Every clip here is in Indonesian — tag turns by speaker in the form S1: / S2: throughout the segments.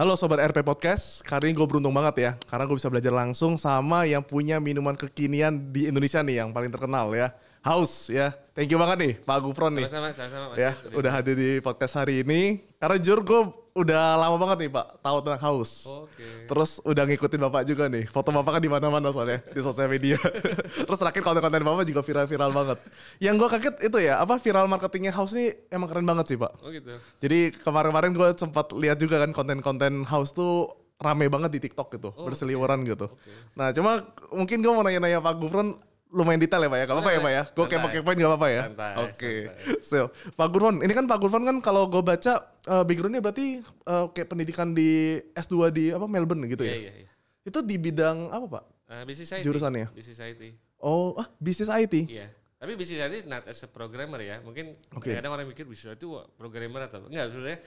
S1: Halo Sobat RP Podcast, kali ini gue beruntung banget ya, karena gue bisa belajar langsung sama yang punya minuman kekinian di Indonesia nih, yang paling terkenal ya, House ya. Thank you banget nih Pak Gufron nih. Sama-sama, sama-sama. Ya, udah hadir di podcast hari ini. Karena jujur gue udah lama banget nih Pak tahu tentang haus. Oke. Okay. Terus udah ngikutin Bapak juga nih. Foto Bapak kan di mana-mana soalnya di sosial media. Terus terakhir konten-konten Bapak juga viral-viral banget. Yang gue kaget itu ya, apa viral marketingnya haus ini emang keren banget sih Pak. Oh gitu. Jadi kemarin-kemarin gue sempat lihat juga kan konten-konten haus tuh rame banget di TikTok gitu, oh, berseliweran okay. gitu. Okay. Nah, cuma mungkin gue mau nanya-nanya Pak Gufron, lumayan detail ya Pak ya, gak apa-apa ya Pak ya. Gue kayak pakai poin gak apa-apa ya. Oke. Okay. So, Pak Gurvan, ini kan Pak Gurvan kan kalau gue baca uh, backgroundnya berarti uh, kayak pendidikan di S2 di apa Melbourne gitu ya? Iya, iya, iya. Itu di bidang apa Pak? Uh, eh, bisnis IT. Jurusannya? Bisnis IT. Oh, ah, bisnis IT? Iya.
S2: Tapi bisnis IT not as a programmer ya. Mungkin okay. kadang orang mikir bisnis IT programmer atau enggak. Sebenarnya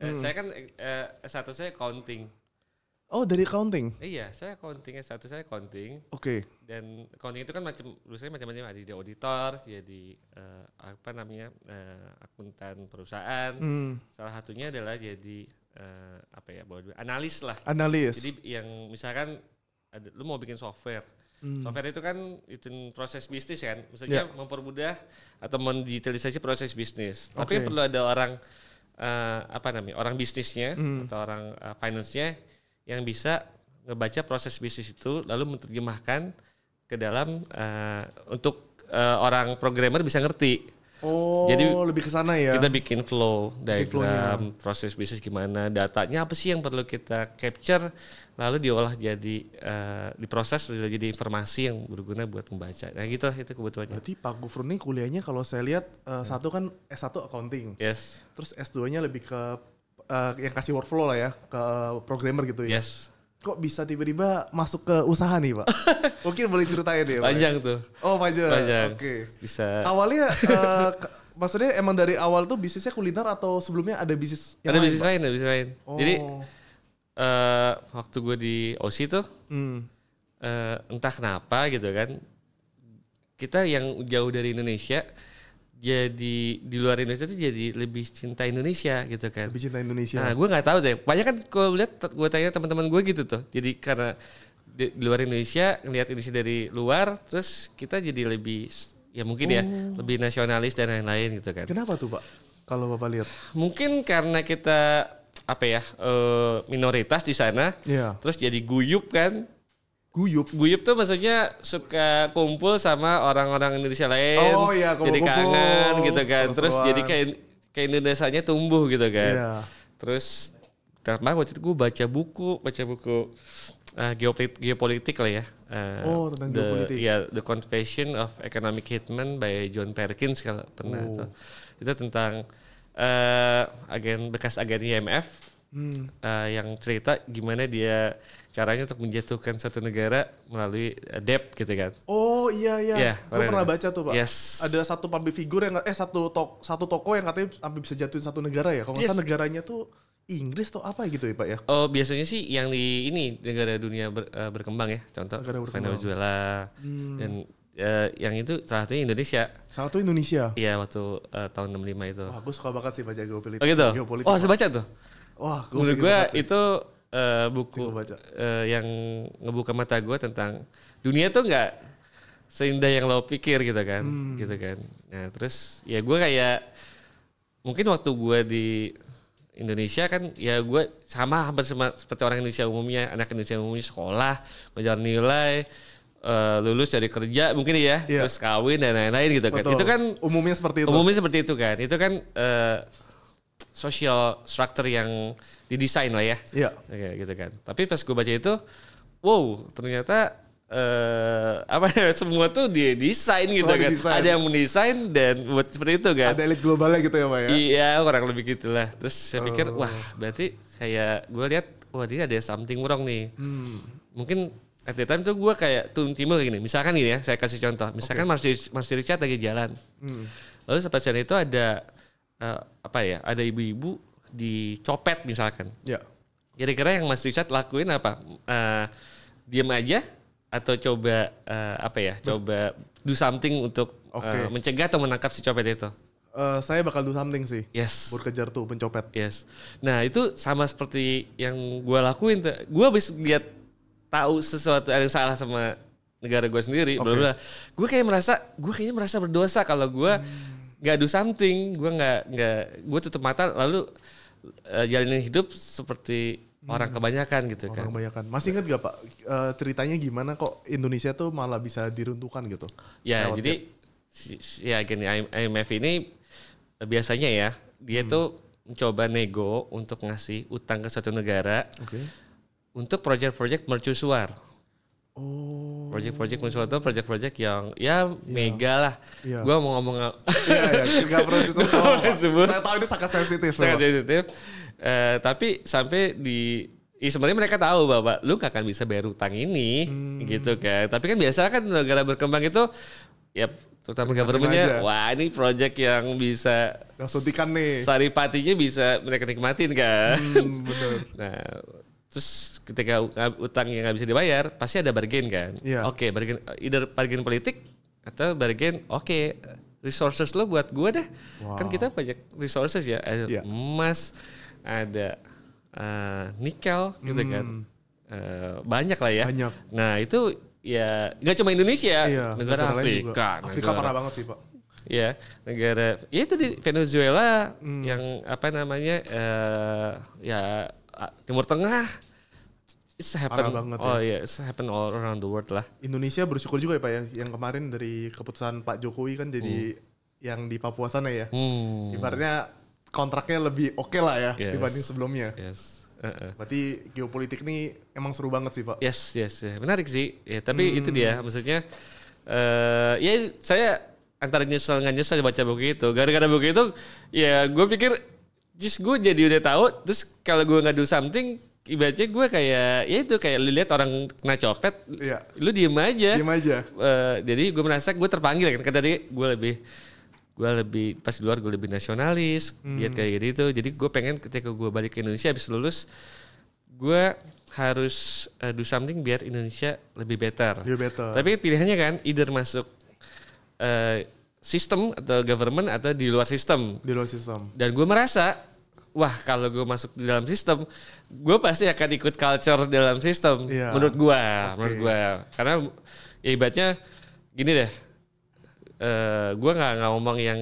S2: hmm. saya kan uh, satu saya accounting. Oh dari accounting? Iya, saya accounting S1 saya accounting. Oke. Okay. Dan accounting itu kan macam lulusannya macam-macam ada di auditor, jadi uh, apa namanya uh, akuntan perusahaan. Hmm. Salah satunya adalah jadi uh, apa ya bawa analis lah. Analis. Jadi yang misalkan ada, lu mau bikin software. Hmm. Software itu kan itu proses bisnis kan, misalnya yeah. mempermudah atau mendigitalisasi proses bisnis. Okay. Tapi perlu ada orang uh, apa namanya orang bisnisnya hmm. atau orang uh, finance-nya yang bisa ngebaca proses bisnis itu lalu menerjemahkan ke dalam uh, untuk uh, orang programmer bisa ngerti. Oh, jadi lebih ke sana ya. Kita bikin flow diagram proses bisnis gimana, datanya apa sih yang perlu kita capture lalu diolah jadi uh, diproses jadi informasi
S1: yang berguna buat membaca. Nah, gitu lah itu kebutuhannya. Berarti Pak Gufron ini kuliahnya kalau saya lihat uh, hmm. satu kan S1 accounting. Yes. Terus S2-nya lebih ke uh, yang kasih workflow lah ya ke eh, programmer gitu ya. Yes. Kok bisa tiba-tiba masuk ke usaha nih, Pak? Mungkin boleh ceritain ya, Pak. Ya? Panjang tuh. Oh, panjang. panjang. Oke. Okay. Bisa. Awalnya uh, maksudnya emang dari awal tuh bisnisnya kuliner atau sebelumnya ada bisnis yang ada lain, bisnis lain, ada bisnis lain. Oh. Jadi
S2: uh, waktu gue di OC tuh hmm. uh, entah kenapa gitu kan kita yang jauh dari Indonesia jadi di luar Indonesia tuh jadi lebih cinta Indonesia gitu kan lebih
S1: cinta Indonesia nah gue nggak tahu deh banyak
S2: kan gue lihat gue tanya teman-teman gue gitu tuh jadi karena di, di luar Indonesia ngelihat Indonesia dari luar terus kita jadi lebih ya mungkin ya, oh. ya lebih nasionalis dan lain-lain gitu kan kenapa tuh pak kalau bapak lihat mungkin karena kita apa ya eh, minoritas di sana yeah. terus jadi guyup kan Guyup. Guyup tuh maksudnya suka kumpul sama orang-orang Indonesia lain. Oh iya, jadi kangen gitu kan. Seru Terus jadi kayak kayak Indonesianya tumbuh gitu kan. Iya. Terus karena waktu itu gue baca buku, baca buku uh, eh, geopolitik, geopolitik lah ya. Uh, oh tentang the, geopolitik. Yeah, The Confession of Economic Hitman by John Perkins kalau pernah oh. tuh. Itu tentang uh, agen bekas agen IMF hmm. uh, yang cerita gimana dia caranya untuk menjatuhkan satu negara melalui eh, debt gitu kan. Oh iya iya. Yeah, gue pernah baca tuh pak. Yes.
S1: Ada satu public figure yang eh satu tok satu toko yang katanya sampai bisa jatuhin satu negara ya. Kalau yes. salah negaranya tuh Inggris atau apa gitu ya pak ya?
S2: Oh biasanya sih yang di ini negara dunia ber, uh, berkembang ya. Contoh negara berkembang. Venezuela hmm. dan uh, yang itu salah satunya Indonesia. Salah satu Indonesia. Iya waktu uh, tahun 65 itu. Wah,
S1: gue suka banget sih baca geopolitik. Oh gitu. Geopolitik, oh, baca tuh. Wah, gue menurut gue
S2: itu uh, buku Uh, yang ngebuka mata gue tentang dunia tuh nggak seindah yang lo pikir gitu kan, hmm. gitu kan. Nah terus ya gue kayak mungkin waktu gue di Indonesia kan ya gue sama hampir sama seperti orang Indonesia umumnya anak Indonesia umumnya sekolah ngejar nilai uh, lulus dari kerja mungkin ya yeah. terus kawin dan lain-lain gitu kan. Betul. kan itu kan
S1: umumnya seperti itu umumnya
S2: seperti itu kan itu kan uh, social structure yang didesain lah ya. Iya. Oke, gitu kan. Tapi pas gue baca itu, wow, ternyata eh apa ya semua tuh di desain gitu kan. Didesain. Ada yang mendesain dan buat seperti itu kan. Ada
S1: elit globalnya gitu ya, Pak ya.
S2: Iya, orang lebih gitulah. Terus saya pikir, oh. wah, berarti kayak gue lihat wah dia ada something wrong nih. Hmm. Mungkin at the time tuh gue kayak turun timur gini. Misalkan gini ya, saya kasih contoh. Misalkan okay. Mas Richard lagi jalan. Hmm. Lalu sampai itu ada uh, apa ya ada ibu-ibu dicopet misalkan ya kira-kira yang Mas Richard lakuin apa uh, eh, diam aja atau coba uh, apa ya coba do something untuk okay. uh, mencegah atau menangkap si copet itu
S1: uh, saya bakal do something sih. Yes. berkejar tuh pencopet. Yes. Nah itu sama seperti
S2: yang gue lakuin. Gue habis lihat tahu sesuatu yang salah sama negara gue sendiri. Okay. Gue kayak merasa, gue kayaknya merasa berdosa kalau gue hmm nggak do something gue nggak nggak gue tutup mata lalu uh, jalanin hidup seperti
S1: hmm. orang kebanyakan gitu orang kan kebanyakan masih inget gak pak uh, ceritanya gimana kok Indonesia tuh malah bisa diruntuhkan gitu ya Lewat jadi ya?
S2: si, ya gini IMF ini eh, biasanya ya dia hmm. tuh mencoba nego untuk ngasih utang ke suatu negara okay. untuk project-project mercusuar Oh. Project-project muncul itu project-project yang ya yeah. mega lah. Yeah. Gue mau ngomong iya, iya, nggak yeah, perlu disebut. saya tahu ini sangat sensitif. Sangat sensitif. Uh, tapi sampai di Ya sebenarnya mereka tahu bahwa lu gak akan bisa bayar utang ini hmm. gitu kan. Tapi kan biasa kan negara berkembang itu ya terutama governmentnya wah ini project yang bisa langsung nih saripatinya bisa mereka nikmatin kan hmm, betul. nah Terus ketika utang yang nggak bisa dibayar, pasti ada bargain kan? ya. Oke, okay, bargain either bargain politik atau bargain oke okay, resources lo buat gue deh. Kan wow. Kan kita banyak resources ya, ada yeah. emas, ada uh, nikel gitu hmm. kan. Uh, banyak lah ya. Banyak. Nah, itu ya nggak cuma Indonesia, iya, negara, negara Afrika. Juga. Afrika negara. parah banget sih, Pak. Ya, negara ya itu di Venezuela hmm. yang apa namanya uh, ya Ah, Timur Tengah it's happen Parah banget ya. oh iya, yeah, happen all around the world lah
S1: Indonesia bersyukur juga ya pak ya yang kemarin dari keputusan Pak Jokowi kan jadi hmm. yang di Papua sana ya hmm. ibaratnya kontraknya lebih oke okay lah ya yes. dibanding sebelumnya yes Uh-uh. Berarti geopolitik ini emang seru banget sih pak. Yes yes, yes. menarik sih. Ya, tapi hmm. itu dia,
S2: maksudnya uh, ya saya antara nyesel nggak nyesel baca buku itu. Gara-gara buku itu, ya gue pikir just gue jadi udah tahu, terus kalau gue nggak do something, ibaratnya gue kayak ya itu kayak lu lihat orang kena copet, ya. lu diem aja. Diem aja. Uh, jadi gue merasa gue terpanggil kan, kata tadi gue lebih gue lebih pas di luar gue lebih nasionalis, hmm. lihat kayak gitu. gitu. Jadi gue pengen ketika gue balik ke Indonesia habis lulus, gue harus uh, do something biar Indonesia lebih better. Lebih better. Tapi pilihannya kan either masuk uh, sistem atau government atau di luar sistem. Di luar sistem. Dan gue merasa wah kalau gue masuk di dalam sistem gue pasti akan ikut culture dalam sistem yeah. menurut gue okay. menurut gue karena ya gini deh uh, eh, gue nggak ngomong yang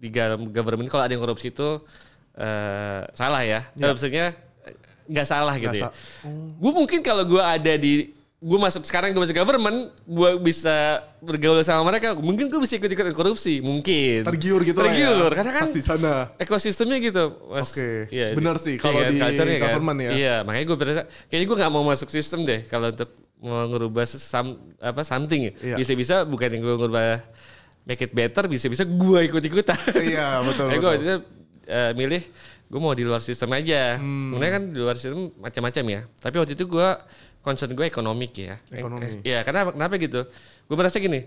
S2: di dalam government kalau ada yang korupsi itu uh, salah ya yeah. maksudnya nggak salah gak gitu ya. sa ya. Mm. gue mungkin kalau gue ada di gue masuk sekarang gue masuk government gue bisa bergaul sama mereka mungkin gue bisa ikut ikut korupsi mungkin tergiur gitu tergiur lah ya. karena kan pasti sana ekosistemnya gitu oke okay. ya, benar sih iya, kalau iya, di kan. government kan? ya iya makanya gue berasa kayaknya gue nggak mau masuk sistem deh kalau untuk mau ngerubah some, apa something iya. bisa-bisa bukan yang gue ngerubah make it better bisa-bisa gue ikut ikutan iya betul betul gue uh, milih gue mau di luar sistem aja hmm. Kemudian kan di luar sistem macam-macam ya tapi waktu itu gue concern gue ekonomik ya. Ekonomi. Eh, iya, karena kenapa gitu? Gue merasa gini.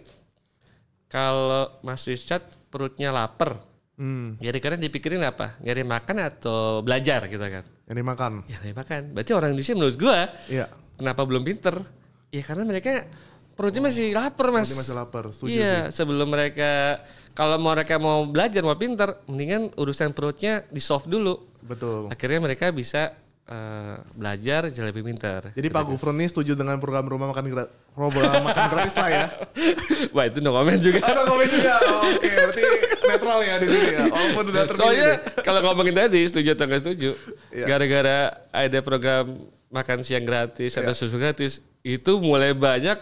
S2: Kalau Mas Richard perutnya lapar, hmm. jadi kalian dipikirin apa? Nyari makan atau belajar gitu kan? Nyari makan. Ya, nyari makan. Berarti orang di sini menurut gue, iya. kenapa belum pinter? Ya karena mereka perutnya oh. masih lapar mas. Perutnya masih lapar, iya, sebelum mereka kalau mau mereka mau belajar mau pinter, mendingan urusan perutnya di soft dulu. Betul. Akhirnya mereka bisa
S1: Eh, belajar jadi lebih pintar. Jadi Pak gitu, Gufron ini setuju dengan program rumah makan gratis, program makan gratis lah ya. Wah itu no comment juga. Oh, no comment juga. Oke, okay. berarti netral ya di sini
S2: ya. Walaupun sudah terpilih. Soalnya kalau ngomongin tadi setuju atau nggak setuju, gara iya. gara-gara ada program makan siang gratis yeah. atau susu gratis, itu mulai banyak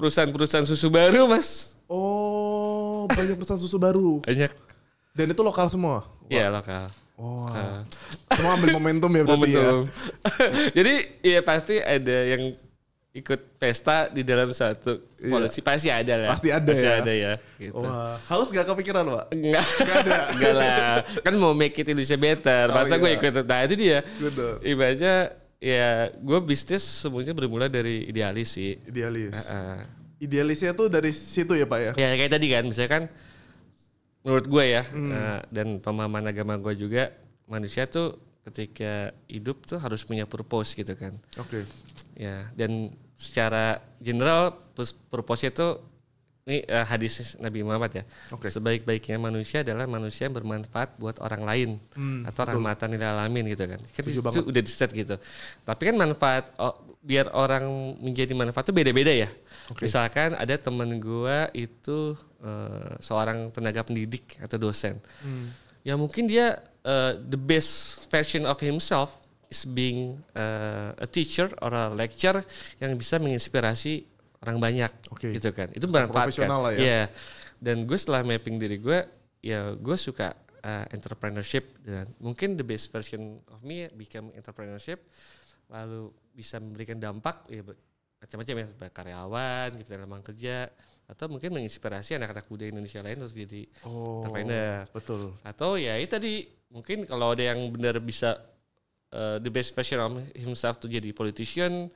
S2: perusahaan-perusahaan susu baru, Mas.
S1: Oh, banyak perusahaan susu baru. Banyak. Dan itu lokal semua.
S2: Iya, lokal Oh. Uh.
S1: Semua ambil momentum ya berarti ya. momentum. ya.
S2: Jadi ya pasti ada yang ikut pesta di dalam satu polisi iya. pasti ada lah. Pasti ada pasti ya. ada ya. Gitu. Wah,
S1: haus gak kepikiran pak? Enggak. Enggak ada. Enggak lah.
S2: Kan mau make it Indonesia better. Oh, Masa iya. gue ikut. Nah itu dia. Ibaratnya ya gue bisnis semuanya bermula dari idealis sih. Idealis. Uh -uh.
S1: Idealisnya tuh dari situ ya pak ya?
S2: Ya kayak tadi kan. misalnya kan menurut gue ya hmm. uh, dan pemahaman agama gue juga manusia tuh ketika hidup tuh harus punya purpose gitu kan. Oke. Okay. Ya dan secara general purpose itu ini uh, hadis Nabi Muhammad ya. Okay. Sebaik-baiknya manusia adalah manusia yang bermanfaat buat orang lain hmm, atau betul. rahmatan lil alamin gitu kan. kan itu, itu udah di set gitu. Tapi kan manfaat oh, biar orang menjadi manfaat itu beda-beda ya. Okay. Misalkan ada temen gua itu uh, seorang tenaga pendidik atau dosen. Hmm. Ya mungkin dia uh, the best version of himself is being uh, a teacher or a lecturer yang bisa menginspirasi orang banyak okay. gitu kan itu bermanfaat kan. lah ya. Yeah. dan gue setelah mapping diri gue ya gue suka uh, entrepreneurship dan mungkin the best version of me become entrepreneurship lalu bisa memberikan dampak ya macam-macam ya karyawan gitu dalam kerja atau mungkin menginspirasi anak-anak muda Indonesia lain untuk jadi oh, entrepreneur betul atau ya itu tadi mungkin kalau ada yang benar bisa uh, the best version of himself tuh jadi politician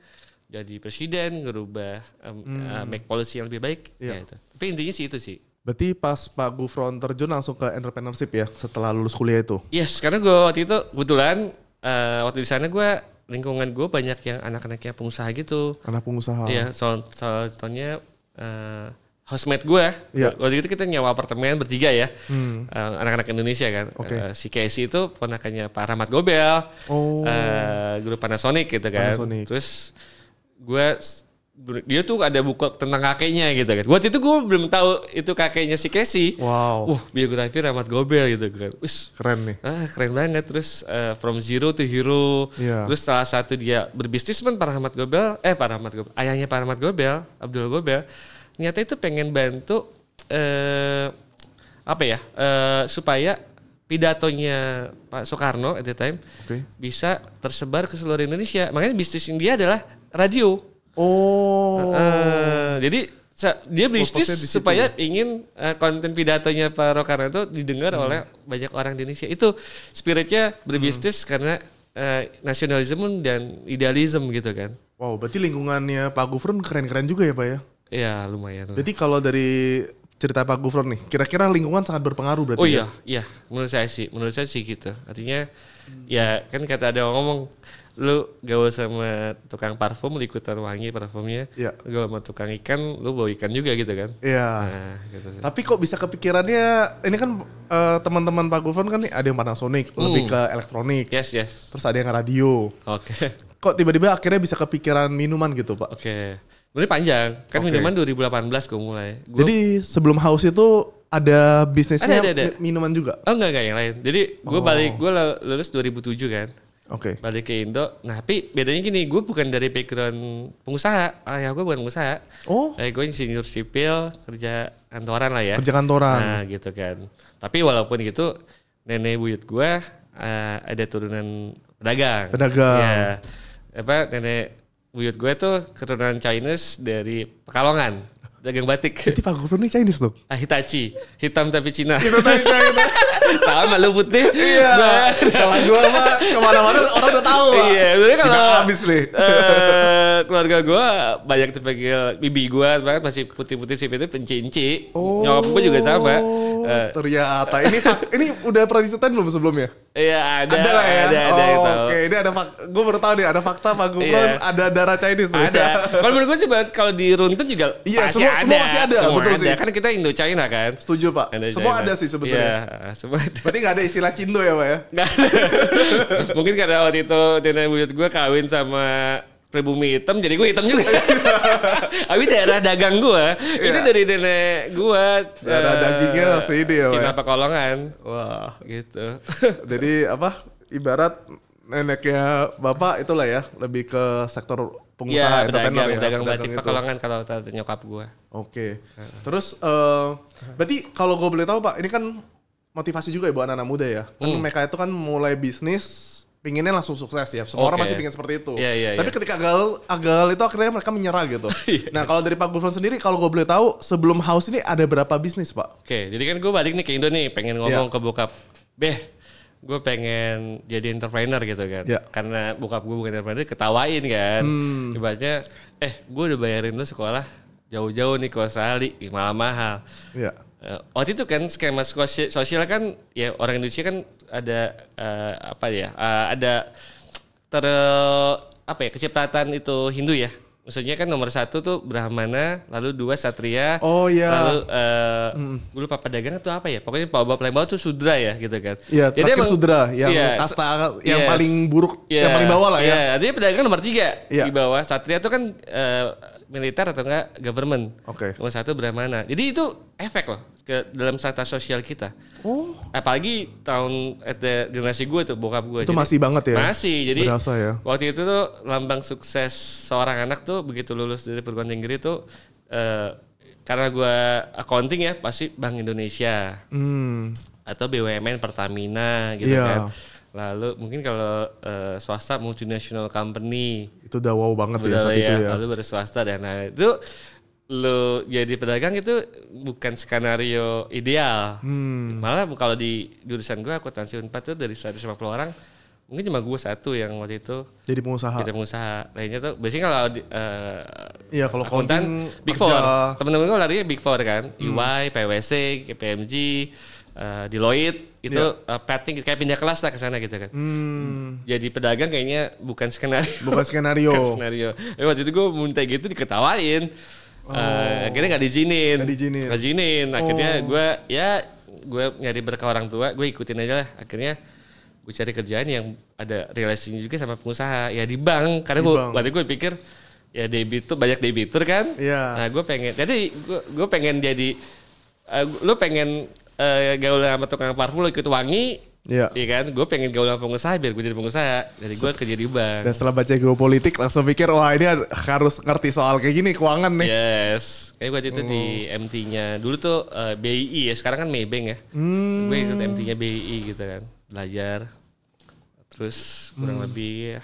S2: jadi presiden, ngerubah um, hmm. uh, make policy yang lebih baik. Yeah. Ya itu. Tapi intinya sih itu sih.
S1: Berarti pas Pak Gufron terjun langsung ke entrepreneurship ya setelah lulus kuliah itu?
S2: Yes, karena gue waktu itu kebetulan uh, waktu di sana gue lingkungan gue banyak yang anak-anaknya pengusaha gitu.
S1: Anak pengusaha. Iya,
S2: so, contohnya uh, housemate gue. ya, Waktu itu kita nyawa apartemen bertiga ya. Hmm. Uh, anak-anak Indonesia kan. Okay. Uh, si Casey itu ponakannya Pak Rahmat Gobel. Oh. Uh, grup Panasonic gitu kan. Panasonic. Terus gue dia tuh ada buku tentang kakeknya gitu kan. Waktu itu gue belum tahu itu kakeknya si Casey. Wow. Wah, uh, biografi Rahmat Gobel gitu kan. Wis, keren nih. Ah, keren banget terus uh, from zero to hero. Yeah. Terus salah satu dia berbisnis kan para Rahmat Gobel, eh para Rahmat Gobel, ayahnya para Rahmat Gobel, Abdul Gobel. Niatnya itu pengen bantu eh uh, apa ya? Uh, supaya pidatonya Pak Soekarno at the time okay. bisa tersebar ke seluruh Indonesia. Makanya bisnis India adalah radio. Oh. Uh, jadi dia bisnis supaya ya? ingin uh, konten pidatonya Pak Rokarno itu didengar hmm. oleh banyak orang di Indonesia. Itu spiritnya berbisnis hmm. karena uh, nasionalisme
S1: dan idealisme gitu kan. Wow, berarti lingkungannya Pak Gufron keren-keren juga ya Pak ya? Iya, lumayan. Berarti kalau dari cerita Pak Gufron nih, kira-kira lingkungan sangat berpengaruh berarti Oh ya? iya, ya?
S2: iya. Menurut saya sih, menurut saya sih gitu. Artinya ya kan kata ada orang ngomong lu gak usah sama tukang parfum ikutan wangi parfumnya ya. gaul sama tukang ikan lu bau ikan juga gitu kan iya nah, gitu
S1: tapi kok bisa kepikirannya ini kan uh, teman-teman Pak Gufron kan nih ada yang Panasonic hmm. lebih ke elektronik yes yes terus ada yang radio oke okay. kok tiba-tiba akhirnya bisa kepikiran minuman gitu Pak oke okay. Ini panjang kan okay. minuman
S2: 2018 gue mulai
S1: gua... jadi sebelum haus itu ada bisnisnya ada, ada, ada. minuman juga?
S2: Oh enggak enggak yang lain. Jadi gue oh. balik gue lulus 2007 kan. Oke. Okay. Balik ke Indo. Nah tapi bedanya gini, gue bukan dari background pengusaha. Ayah gue bukan pengusaha. Oh. Ayah gue insinyur sipil, kerja kantoran lah ya. Kerja kantoran. Nah gitu kan. Tapi walaupun gitu, nenek buyut gue uh, ada turunan pedagang. Pedagang. Ya. Apa nenek buyut gue tuh keturunan Chinese dari Pekalongan dagang batik. Itu Pak
S1: Gubernur nih Chinese
S2: tuh. Ah, Hitachi. Hitam tapi Cina. Hitam tapi Cina. Sama lu putih. Iya. kalau gue mah kemana-mana orang udah tahu. Iya. Jadi kalau habis nih. Eh, keluarga gue banyak dipanggil bibi gue banget masih putih-putih sih itu pencinci. Oh. Nyokap gue juga sama. Eh. ternyata ini
S1: ini udah pernah disetan belum sebelumnya?
S2: Iya ada. Ada lah ya. Ada, ada, oh, Oke ini ada fak. Gue baru tahu
S1: nih ada fakta Pak Gubernur iya. ada darah Chinese. Ada. kalau menurut gue
S2: sih kalau di Runtun juga. Iya semua Iya, semua, ada. Semua masih ada, semua betul ada. sih. Kan kita Indo China kan. Setuju Pak. Indo -China. Semua ada sih sebetulnya. Ya, semua
S1: ada. Berarti nggak ada istilah Cindo ya Pak ya?
S2: Mungkin karena waktu itu nenek buyut gue kawin sama pribumi hitam jadi gue hitam juga. Tapi daerah dagang gue yeah. itu dari nenek gue. Daerah eh, dagingnya masih ini ya. Cina ya?
S1: Pekalongan. Wah. Gitu. jadi apa? Ibarat neneknya bapak itulah ya lebih ke sektor pengusaha ya, entrepreneur ya. Pedagang batik Pekalongan
S2: kalau nyokap gue.
S1: Oke. Okay. Uh. Terus uh, berarti kalau gue boleh tahu Pak, ini kan motivasi juga ya buat anak-anak muda ya. Kan hmm. mereka itu kan mulai bisnis pinginnya langsung sukses ya. Semua okay. orang masih pingin seperti itu. Yeah, yeah, Tapi yeah. ketika gagal, ah, gagal itu akhirnya mereka menyerah gitu. Iya, iya. nah kalau dari Pak Gufron sendiri, kalau gue boleh tahu sebelum house ini ada berapa bisnis Pak?
S2: Oke, okay, jadi kan gue balik nih ke Indo nih, pengen iya. ngomong yeah. ke bokap. Beh, gue pengen jadi entrepreneur gitu kan yeah. karena buka gue bukan entrepreneur ketawain kan hmm. ibaratnya eh gue udah bayarin lu sekolah jauh-jauh nih ke Australia malah mahal yeah. Ya. uh, waktu itu kan skema sosial kan ya orang Indonesia kan ada uh, apa ya uh, ada ter apa ya kecepatan itu Hindu ya maksudnya kan nomor satu tuh Brahmana, lalu dua Satria, oh iya, lalu uh, eh, hmm. gue lupa pedagang atau apa ya, pokoknya Pak Bapak bawah tuh Sudra ya gitu kan. Iya, terakhir emang, Sudra yang ya, kasta yes, yang iya, paling
S1: buruk, yes, yang iya. paling bawah lah ya. Iya,
S2: artinya pedagang nomor tiga ya. di bawah. Satria tuh kan uh, militer atau enggak government. Oke. Okay. Nomor satu Brahmana. Jadi itu efek loh ke dalam strata sosial kita. Oh. Apalagi tahun at eh, the generasi gue tuh bokap gue. Itu jadi, masih banget ya. Masih. Jadi Berasa ya. Waktu itu tuh lambang sukses seorang anak tuh begitu lulus dari perguruan tinggi itu uh, eh, karena gue accounting ya pasti Bank Indonesia. Hmm. Atau BUMN Pertamina gitu yeah. kan Lalu mungkin kalau uh, swasta multinational company
S1: itu udah wow banget ya udah ya saat ya. itu ya. Lalu
S2: baru swasta dan nah, lain itu lo jadi pedagang itu bukan skenario ideal. Hmm. Malah kalau di jurusan gue akuntansi Unpad itu dari 150 orang mungkin cuma gue satu yang waktu itu
S1: jadi pengusaha jadi
S2: pengusaha lainnya tuh biasanya kalau uh, ya, kalau akuntan big four teman-teman gue larinya big four kan hmm. EY PwC KPMG Uh, di Lloyd itu yeah. Iya. uh, petting kayak pindah kelas lah ke sana gitu kan.
S3: Hmm.
S2: Jadi pedagang kayaknya bukan skenario. Bukan skenario. bukan skenario. Eh, waktu itu gue minta gitu diketawain. Eh, oh. Uh, akhirnya nggak diizinin. Nggak diizinin. Gak diizinin. Akhirnya oh. gue ya gue nyari berkah orang tua, gue ikutin aja lah. Akhirnya gue cari kerjaan yang ada relasinya juga sama pengusaha. Ya di bank. Karena gue waktu gue pikir ya debit banyak debitur kan. Yeah. Nah gue pengen. Jadi gue pengen jadi uh, lu pengen uh, gaul sama tukang parfum lo ikut wangi Iya. Iya kan, gue pengen gaul sama pengusaha biar gue jadi pengusaha. Jadi gue kerja di bank. Dan setelah
S1: baca geopolitik langsung pikir, wah ini harus ngerti soal kayak gini keuangan nih. Yes. Kayak
S2: gue itu hmm. di oh. MT-nya. Dulu tuh uh, eh, BI ya, sekarang kan Maybank ya. Hmm. Gue ikut MT-nya BI gitu kan. Belajar. Terus kurang hmm. lebih ya,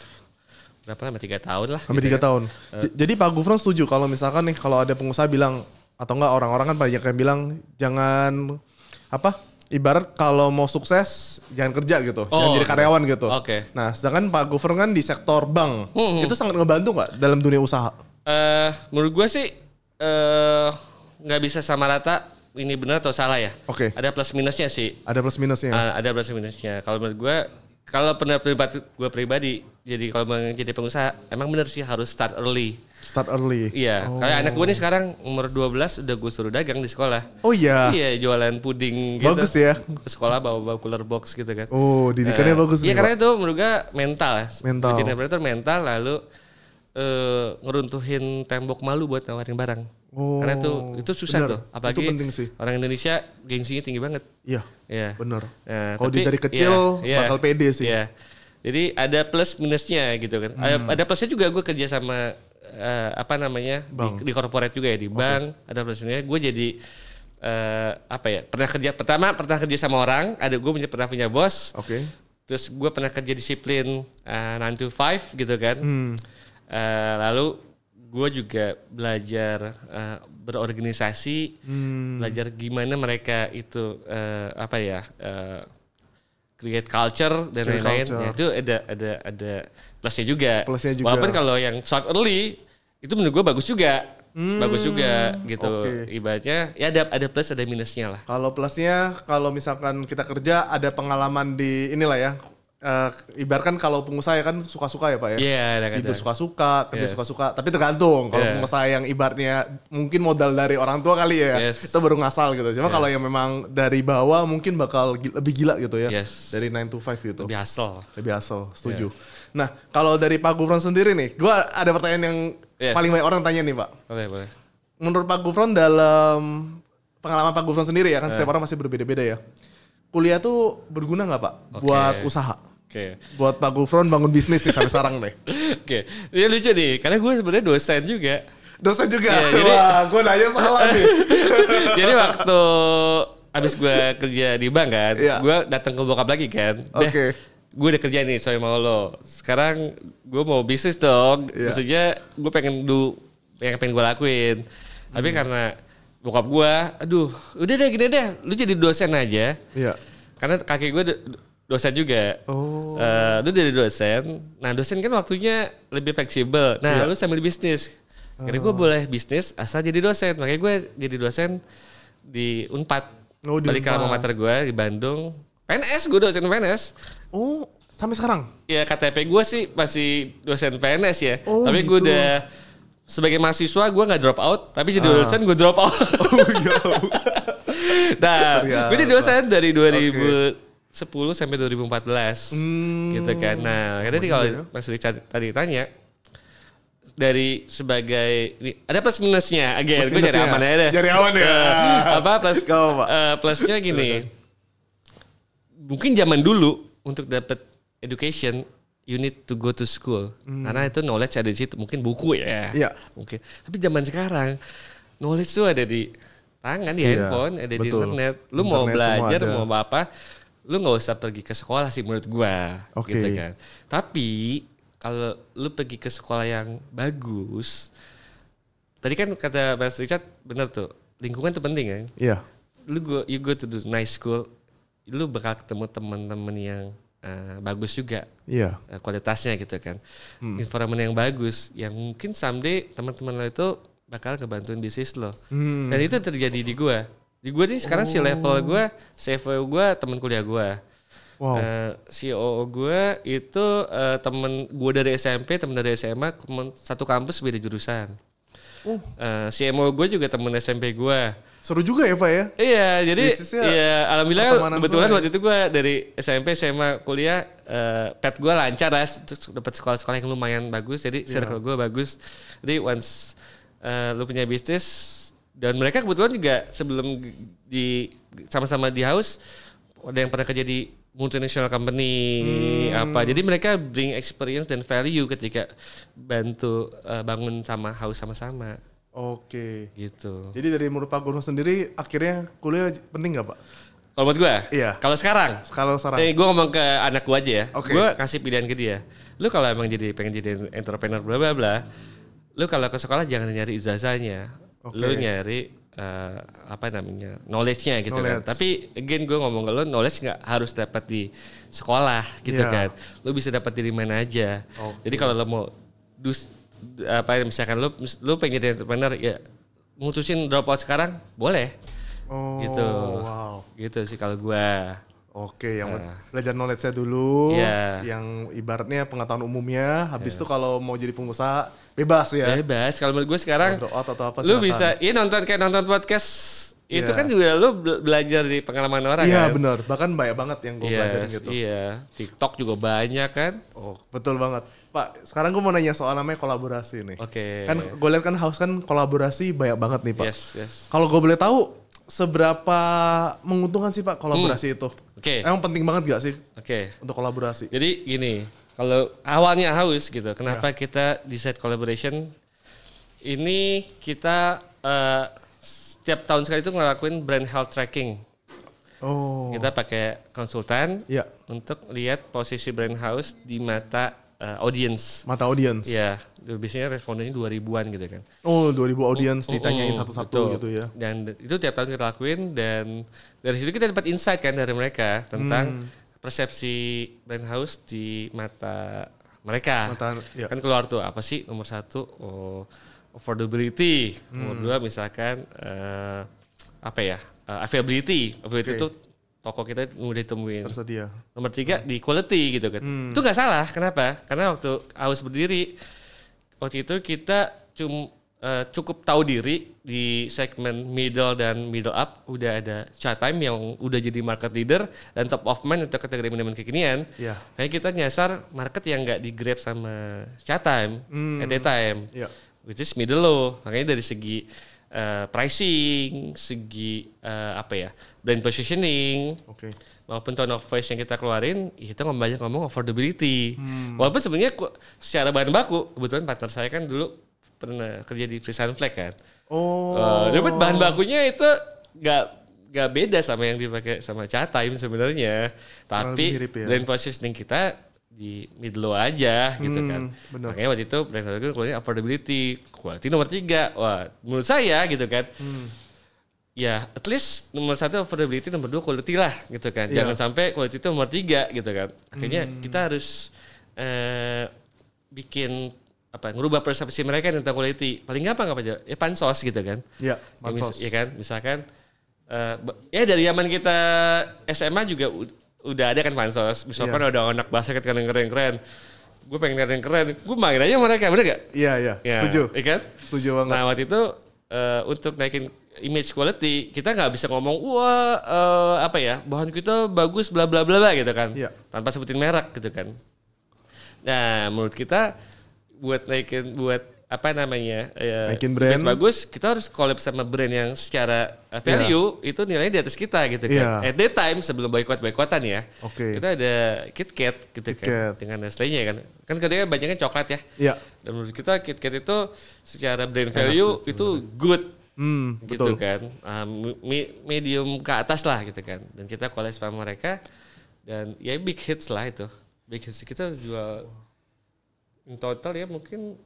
S2: berapa lama? Tiga tahun lah. Hampir gitu tiga kan. tahun. Uh.
S1: Jadi Pak Gufron setuju kalau misalkan nih kalau ada pengusaha bilang atau enggak orang-orang kan banyak yang bilang jangan apa ibarat kalau mau sukses jangan kerja gitu, oh, jangan jadi karyawan okay. gitu. Oke. Okay. Nah, sedangkan Pak Gufron kan di sektor bank, hmm, hmm. itu sangat ngebantu nggak dalam dunia usaha?
S2: Eh, uh, menurut gue sih eh, nggak uh, bisa sama rata ini benar atau salah ya. Oke. Okay. Ada plus minusnya sih.
S1: Ada plus minusnya.
S2: Uh, ada plus minusnya. Kalau menurut gue, kalau pendapat gue pribadi, jadi kalau jadi pengusaha emang benar sih harus start early.
S1: Start early. Iya. Oh. Kayak anak gue nih
S2: sekarang umur 12 udah gue suruh dagang di sekolah. Oh iya. Iya, jualan puding gitu. Bagus ya. Ke sekolah bawa-bawa cooler box gitu kan. Oh, didikannya uh, bagus Iya, karena itu menurut gue mental ya. Mental. Jadi operator mental lalu uh, ngeruntuhin tembok malu buat nawarin barang. Oh, Karena itu itu susah bener. tuh, apalagi itu penting sih. orang Indonesia gengsinya tinggi banget.
S1: Iya. Iya. Bener.
S2: Nah, Kalau dari iya, kecil iya, bakal iya, pede sih. Iya. Jadi ada plus minusnya gitu kan. Hmm. ada plusnya juga gue kerja sama uh, apa namanya bank. di, di juga ya di okay. bank ada prosesnya gue jadi uh, apa ya pernah kerja pertama pernah kerja sama orang ada gue punya pernah punya bos oke okay. terus gue pernah kerja disiplin uh, eh, 9 to five gitu kan hmm. uh, lalu gue juga belajar uh, berorganisasi hmm. belajar gimana mereka itu uh, apa ya uh, create culture dan lain-lain. Ya, itu ada ada ada plusnya juga. Plusnya juga. Walaupun kalau yang start early itu menurut gue bagus juga.
S1: Hmm, bagus juga
S2: gitu. Okay. Ibaratnya ya ada ada plus ada minusnya lah.
S1: Kalau plusnya kalau misalkan kita kerja ada pengalaman di inilah ya uh, ibaratkan kalau pengusaha ya kan suka-suka ya Pak ya. Iya, yeah, Tidur gitu, suka-suka, kerja yes. suka-suka, tapi tergantung. Kalau yeah. pengusaha yang ibaratnya mungkin modal dari orang tua kali ya, yes. itu baru ngasal gitu. Cuma yes. kalau yang memang dari bawah mungkin bakal gila, lebih gila gitu ya. Yes. Dari 9 to 5 gitu. Lebih asal. Lebih asal, setuju. Yeah. Nah, kalau dari Pak Gufron sendiri nih, gue ada pertanyaan yang yes. paling banyak orang tanya nih, Pak. Boleh, boleh. Menurut Pak Gufron dalam pengalaman Pak Gufron sendiri ya kan eh. setiap orang masih berbeda-beda ya. Kuliah tuh berguna nggak Pak okay. buat usaha? Oke. Okay. Buat Pak Gufron bangun bisnis nih sampai sarang deh. Oke.
S2: Okay. Iya, Ini lucu nih, karena gue sebenarnya dosen juga. Dosen juga. Ya, jadi, Wah,
S1: gue nanya salah nih.
S2: jadi waktu abis gue kerja di bank kan, yeah. gue datang ke bokap lagi kan. Oke. Okay. Gue udah kerja nih, soalnya mau lo. Sekarang gue mau bisnis dong. Yeah. Maksudnya gue pengen do yang pengen gue lakuin. Hmm. Tapi karena bokap gue, aduh, udah deh gini deh, lu jadi dosen aja. Iya. Karena kakek gue dosen juga. Oh. Uh, lu dari dosen. Nah dosen kan waktunya lebih fleksibel. Nah yeah. lu sambil bisnis. Karena gue oh. boleh bisnis asal jadi dosen. Makanya gue jadi dosen di Unpad. Oh, di Balik alma mater gue di Bandung. PNS gue dosen PNS. Oh sampai sekarang? Ya KTP gue sih masih dosen PNS ya. Oh, Tapi gitu. gue udah sebagai mahasiswa gue nggak drop out tapi jadi ah. dosen gue drop out oh, no. Iya. nah iya, gue jadi dosen iya. dari 2000 okay 10 sampai 2014 hmm. gitu kan. Nah, kan tadi kalau ya. Mas Richard tadi tanya dari sebagai ini, ada plus minusnya again plus gue minusnya. nyari aman ya deh. Nyari aman ya. Uh, apa plus Kau, uh, eh, plusnya gini. mungkin zaman dulu untuk dapat education you need to go to school hmm. karena itu knowledge ada di situ mungkin buku ya yeah. mungkin tapi zaman sekarang knowledge itu ada di tangan di iya, handphone ada Betul. di internet lu internet mau belajar mau apa lu nggak usah pergi ke sekolah sih menurut gua okay. gitu kan tapi kalau lu pergi ke sekolah yang bagus tadi kan kata Mas Richard benar tuh lingkungan itu penting kan iya yeah. lu go you go to the nice school lu bakal ketemu teman-teman yang uh, bagus juga yeah. Iya. uh, kualitasnya gitu kan hmm. Informan yang bagus yang mungkin someday teman-teman lo itu bakal kebantuin bisnis lo hmm. dan itu terjadi di gue. Di gue sih sekarang oh. si level oh. gue, CFO gue temen kuliah gue. Wow. Uh, eh, CEO gue itu uh, temen gue dari SMP, temen dari SMA, temen, satu kampus beda jurusan. Oh. Uh, eh, CMO gue juga temen SMP gue.
S1: Seru juga ya Pak ya? Iya, jadi iya, alhamdulillah kebetulan ya? waktu itu
S2: gue dari SMP, SMA, kuliah, uh, pet gue lancar lah, dapat sekolah-sekolah yang lumayan bagus, jadi yeah. circle gue bagus. Jadi once uh, lu punya bisnis, dan mereka kebetulan juga sebelum di sama-sama di house ada yang pernah kerja di multinational company hmm. apa jadi mereka bring experience dan value ketika bantu uh, bangun sama house sama-sama oke gitu
S1: jadi dari menurut Pak sendiri akhirnya kuliah penting gak Pak
S2: kalau buat gue iya kalau sekarang kalau sekarang eh, gue ngomong ke anak gue aja ya okay. gue kasih pilihan ke dia lu kalau emang jadi pengen jadi entrepreneur bla bla bla lu kalau ke sekolah jangan nyari ijazahnya okay. lu nyari uh, apa namanya knowledge-nya gitu kan. knowledge. kan tapi again gue ngomong ke lu knowledge nggak harus dapat di sekolah gitu yeah. kan lu bisa dapat dari mana aja okay. jadi kalau lu mau dus apa misalkan lu lu pengen jadi entrepreneur ya mutusin drop out sekarang boleh oh, gitu wow. gitu sih kalau gue Oke,
S1: yang uh. belajar knowledge saya dulu, yeah. yang ibaratnya pengetahuan umumnya, habis itu yes. kalau mau jadi pengusaha bebas ya. Bebas. Kalau menurut gue sekarang out atau apa lu silakan. bisa ya nonton kayak nonton podcast yeah. itu kan
S2: juga lu belajar di pengalaman orang Iya, yeah, kan? benar.
S1: Bahkan banyak banget yang gue yes, belajarin gitu. Iya. Yeah. TikTok juga banyak kan? Oh, betul banget. Pak, sekarang gue mau nanya soal namanya kolaborasi nih. Oke. Okay. Kan gue lihat kan House kan kolaborasi banyak banget nih, Pak. Yes, yes. Kalau gue boleh tahu seberapa menguntungkan sih Pak kolaborasi hmm. itu? Oke. Okay. Emang
S2: penting banget gak sih? Oke. Okay. Untuk kolaborasi. Jadi gini, kalau awalnya haus gitu, kenapa yeah. kita decide collaboration? Ini kita uh, setiap tahun sekali itu ngelakuin brand health tracking. Oh. Kita pakai konsultan yeah. untuk lihat posisi brand house di mata uh, audience. Mata audience. Iya, biasanya respondennya dua ribuan gitu kan.
S1: Oh, 2000 audience mm, mm ditanyain mm, satu-satu gitu ya.
S2: Dan itu tiap tahun kita lakuin dan dari situ kita dapat insight kan dari mereka tentang hmm. persepsi brand house di mata mereka. Mata, ya. Kan keluar tuh apa sih nomor satu oh, affordability, hmm. nomor dua misalkan uh, apa ya uh, availability, availability okay. itu toko kita udah ditemuin. Tersedia. Nomor tiga hmm. di quality gitu kan. Hmm. Itu nggak salah. Kenapa? Karena waktu aus berdiri waktu itu kita cum, uh, cukup tahu diri di segmen middle dan middle up udah ada chat time yang udah jadi market leader dan top of mind untuk kategori minuman kekinian. Yeah. Kayak kita nyasar market yang nggak di grab sama chat time, hmm. at time. Yeah. Which is middle low. Makanya dari segi uh, pricing, segi uh, apa ya brand positioning, okay. maupun tone of voice yang kita keluarin, ya kita banyak ngomong affordability. Hmm. Walaupun sebenarnya secara bahan baku kebetulan partner saya kan dulu pernah kerja di Free Flag kan. Oh. Uh, dapat bahan bakunya itu nggak nggak beda sama yang dipakai sama Chatime sebenarnya, tapi ya. brand positioning kita di mid low aja gitu kan. hmm, kan. Bener. Makanya waktu itu mereka Lives keluarnya affordability, quality nomor tiga. Wah, menurut saya gitu kan. Hmm. Ya, at least nomor satu affordability, nomor dua quality lah gitu kan. Yeah. Jangan sampai quality itu nomor tiga gitu kan. Akhirnya hmm. kita harus eh, bikin apa ngerubah persepsi mereka tentang quality paling gampang apa aja ya pansos gitu kan iya, ya pansos ya, kan misalkan uh, ya dari zaman kita SMA juga udah ada kan pansos misalkan yeah. udah anak basket kan yang keren-keren gue pengen lihat keren gue main aja mereka bener gak? iya
S1: iya yeah. setuju
S2: iya kan? setuju banget nah waktu itu uh, untuk naikin image quality kita nggak bisa ngomong wah uh, apa ya bahan kita bagus bla bla bla gitu kan yeah. tanpa sebutin merek gitu kan nah menurut kita buat naikin buat apa namanya uh, brand bagus kita harus collab sama brand yang secara eh, value yeah. itu nilainya di atas kita gitu yeah. kan iya. at that time sebelum boykot boykotan ya okay. kita ada KitKat gitu Kit kan dengan Nestle nya kan kan kadang banyaknya coklat ya yeah. dan menurut kita KitKat itu secara brand value Enak, itu good hmm, gitu betul. kan ah, medium ke atas lah gitu kan dan kita collab sama mereka dan ya big hits lah itu big hits kita jual in total ya mungkin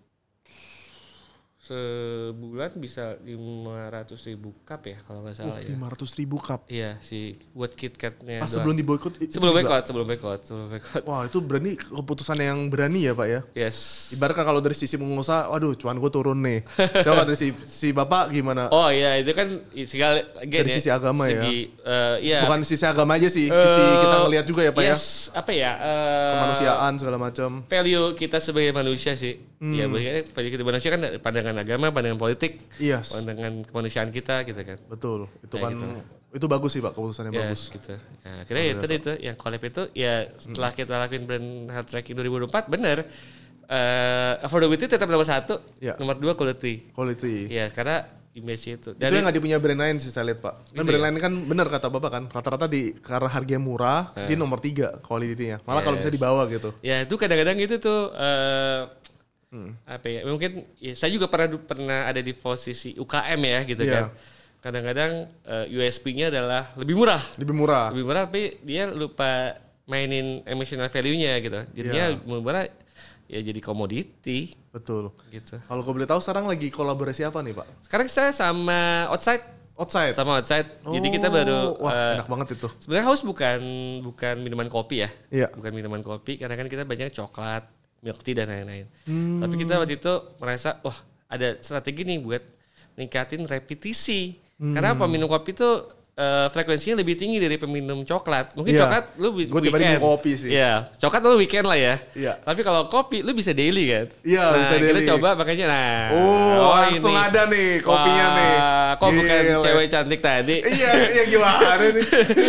S2: sebulan bisa lima ratus ribu cup ya kalau nggak salah 500 ya.
S1: 500 ribu cup.
S2: Iya si buat KitKatnya. Pas ah, sebelum sebelum boycott? Sebelum boycott, sebelum boycott sebelum boycott
S1: Wah itu berani keputusan yang berani ya pak ya. Yes. Ibaratkan kalau dari sisi pengusaha, waduh cuan gue turun nih. Coba dari si, si bapak gimana? Oh
S2: iya itu kan segala again, dari ya, sisi agama ya? segi, ya. Uh, iya. Bukan sisi agama aja sih, uh, sisi eh, kita ngelihat juga ya pak ya? yes, ya. Apa
S1: ya? Uh, Kemanusiaan segala macam.
S2: Value kita sebagai manusia sih. Iya, hmm. Ya, value kita manusia kan pandangan agama, pandangan politik, yes. pandangan kemanusiaan kita gitu kan. Betul. Itu ya, kan gitu.
S1: itu bagus sih Pak keputusannya yes, bagus. gitu. Nah, akhirnya ya tadi
S2: itu yang collab itu ya setelah kita lakuin brand hard tracking 2024 benar uh,
S1: affordability tetap nomor satu,
S2: ya. nomor dua quality. Quality. Ya karena image itu. Dari, itu yang nggak
S1: dipunya brand lain sih saya lihat pak. Kan iya. brand ya? lain kan benar kata bapak kan rata-rata di karena harga murah uh. Eh. di nomor tiga quality-nya. Malah yes. kalau bisa dibawa gitu.
S2: Ya itu kadang-kadang gitu tuh uh, hmm. apa ya mungkin ya, saya juga pernah pernah ada di posisi UKM ya gitu yeah. kan kadang-kadang uh, eh, USP-nya adalah lebih murah lebih murah lebih murah tapi dia lupa mainin emotional value-nya gitu jadinya yeah. lebih murah ya jadi komoditi
S1: betul gitu kalau kau boleh tahu sekarang lagi kolaborasi apa nih pak sekarang saya sama outside
S2: outside sama outside oh, jadi kita oh, baru wah uh, enak banget itu sebenarnya haus bukan bukan minuman kopi ya iya. bukan minuman kopi karena kan kita banyak coklat milk tea dan lain-lain. Hmm. Tapi kita waktu itu merasa wah ada strategi nih buat ningkatin repetisi. Hmm. Karena apa hmm. minum kopi itu Uh, frekuensinya lebih tinggi dari peminum coklat. Mungkin yeah. coklat lu bisa weekend. Gua kopi sih. Iya. Yeah. Coklat lu weekend lah ya. Iya. Yeah. Tapi kalau kopi lu bisa daily kan? Iya, yeah, nah, bisa daily. Kita coba makanya nah. Oh, oh langsung ini. ada nih kopinya Wah, nih. Kok Gile. bukan cewek cantik tadi? Iya, iya gimana nih?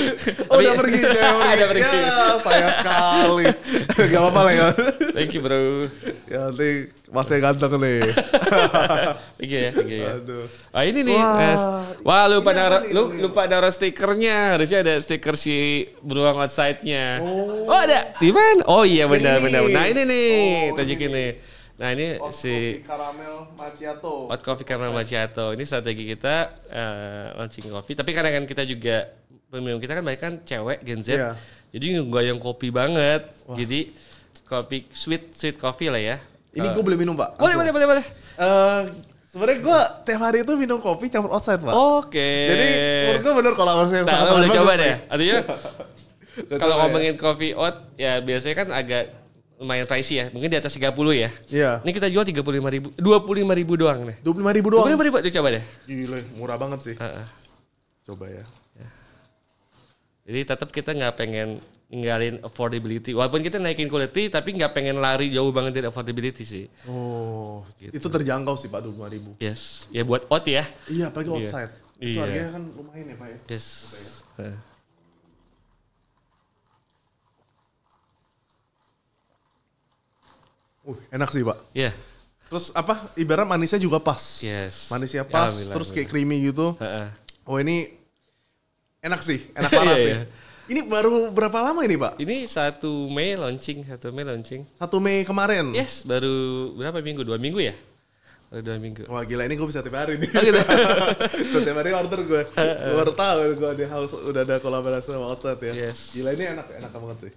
S3: oh, udah pergi cewek. udah pergi.
S2: Ya, sayang sekali. Gak apa-apa lah ya. Thank
S1: you, bro. Ya, thank masih ganteng nih. Oke, oke. ya, Ah ini nih, wah,
S2: Wah, lupa naro, lu, lupa naro stikernya. Harusnya ada stiker si beruang outside-nya. Oh. oh, ada. Di mana? Oh iya benar ini. benar. Nah, ini nih, oh, tunjukin nih. Nah, ini Hot si coffee
S1: caramel macchiato.
S2: Hot coffee caramel macchiato. Ini strategi kita uh, launching coffee, tapi kadang kan kita juga peminum kita kan banyak kan cewek Gen Z. Yeah. Jadi nggak yang kopi banget. Wah. Jadi kopi sweet sweet coffee lah ya ini uh, eh. gue boleh
S1: minum pak. Boleh boleh boleh boleh. Uh, eh, Sebenernya gue tiap hari itu minum kopi campur outside pak. Oke. Okay. Jadi menurut gue bener kolaborasi yang sangat nah, sangat bagus. coba deh. Artinya kalau ya. ngomongin
S2: ya. kopi oat ya biasanya kan agak lumayan pricey ya. Mungkin di atas 30 ya. Iya. Ini kita jual 35 ribu, 25 ribu doang puluh 25 ribu doang? 25 ribu, pak coba deh. Gila, murah banget sih. Uh -uh. Coba ya. ya. Jadi tetap kita nggak pengen ninggalin affordability. Walaupun kita naikin quality, tapi nggak pengen lari jauh banget dari affordability sih.
S1: Oh, gitu. itu terjangkau sih Pak dua ribu. Yes, ya
S2: buat out ya. Iya, apalagi iya. outside. Itu iya. harganya kan lumayan ya Pak ya. Yes.
S1: Okay, ya. Uh, enak sih Pak. Iya. Yeah. Terus apa? Ibarat manisnya juga pas. Yes. Manisnya pas, terus kayak creamy gitu. Uh -uh. Oh ini enak sih, enak parah iya, sih. Iya. Ini baru berapa lama
S2: ini, Pak? Ini satu Mei launching, satu Mei launching. Satu Mei kemarin? Yes, baru berapa minggu? Dua minggu ya? Baru dua minggu.
S1: Wah gila ini gue bisa tiap hari nih. Oh, gitu. Setiap hari order gue. gue tahu gue di house udah ada kolaborasi sama outside ya. Yes. Gila ini enak enak banget sih.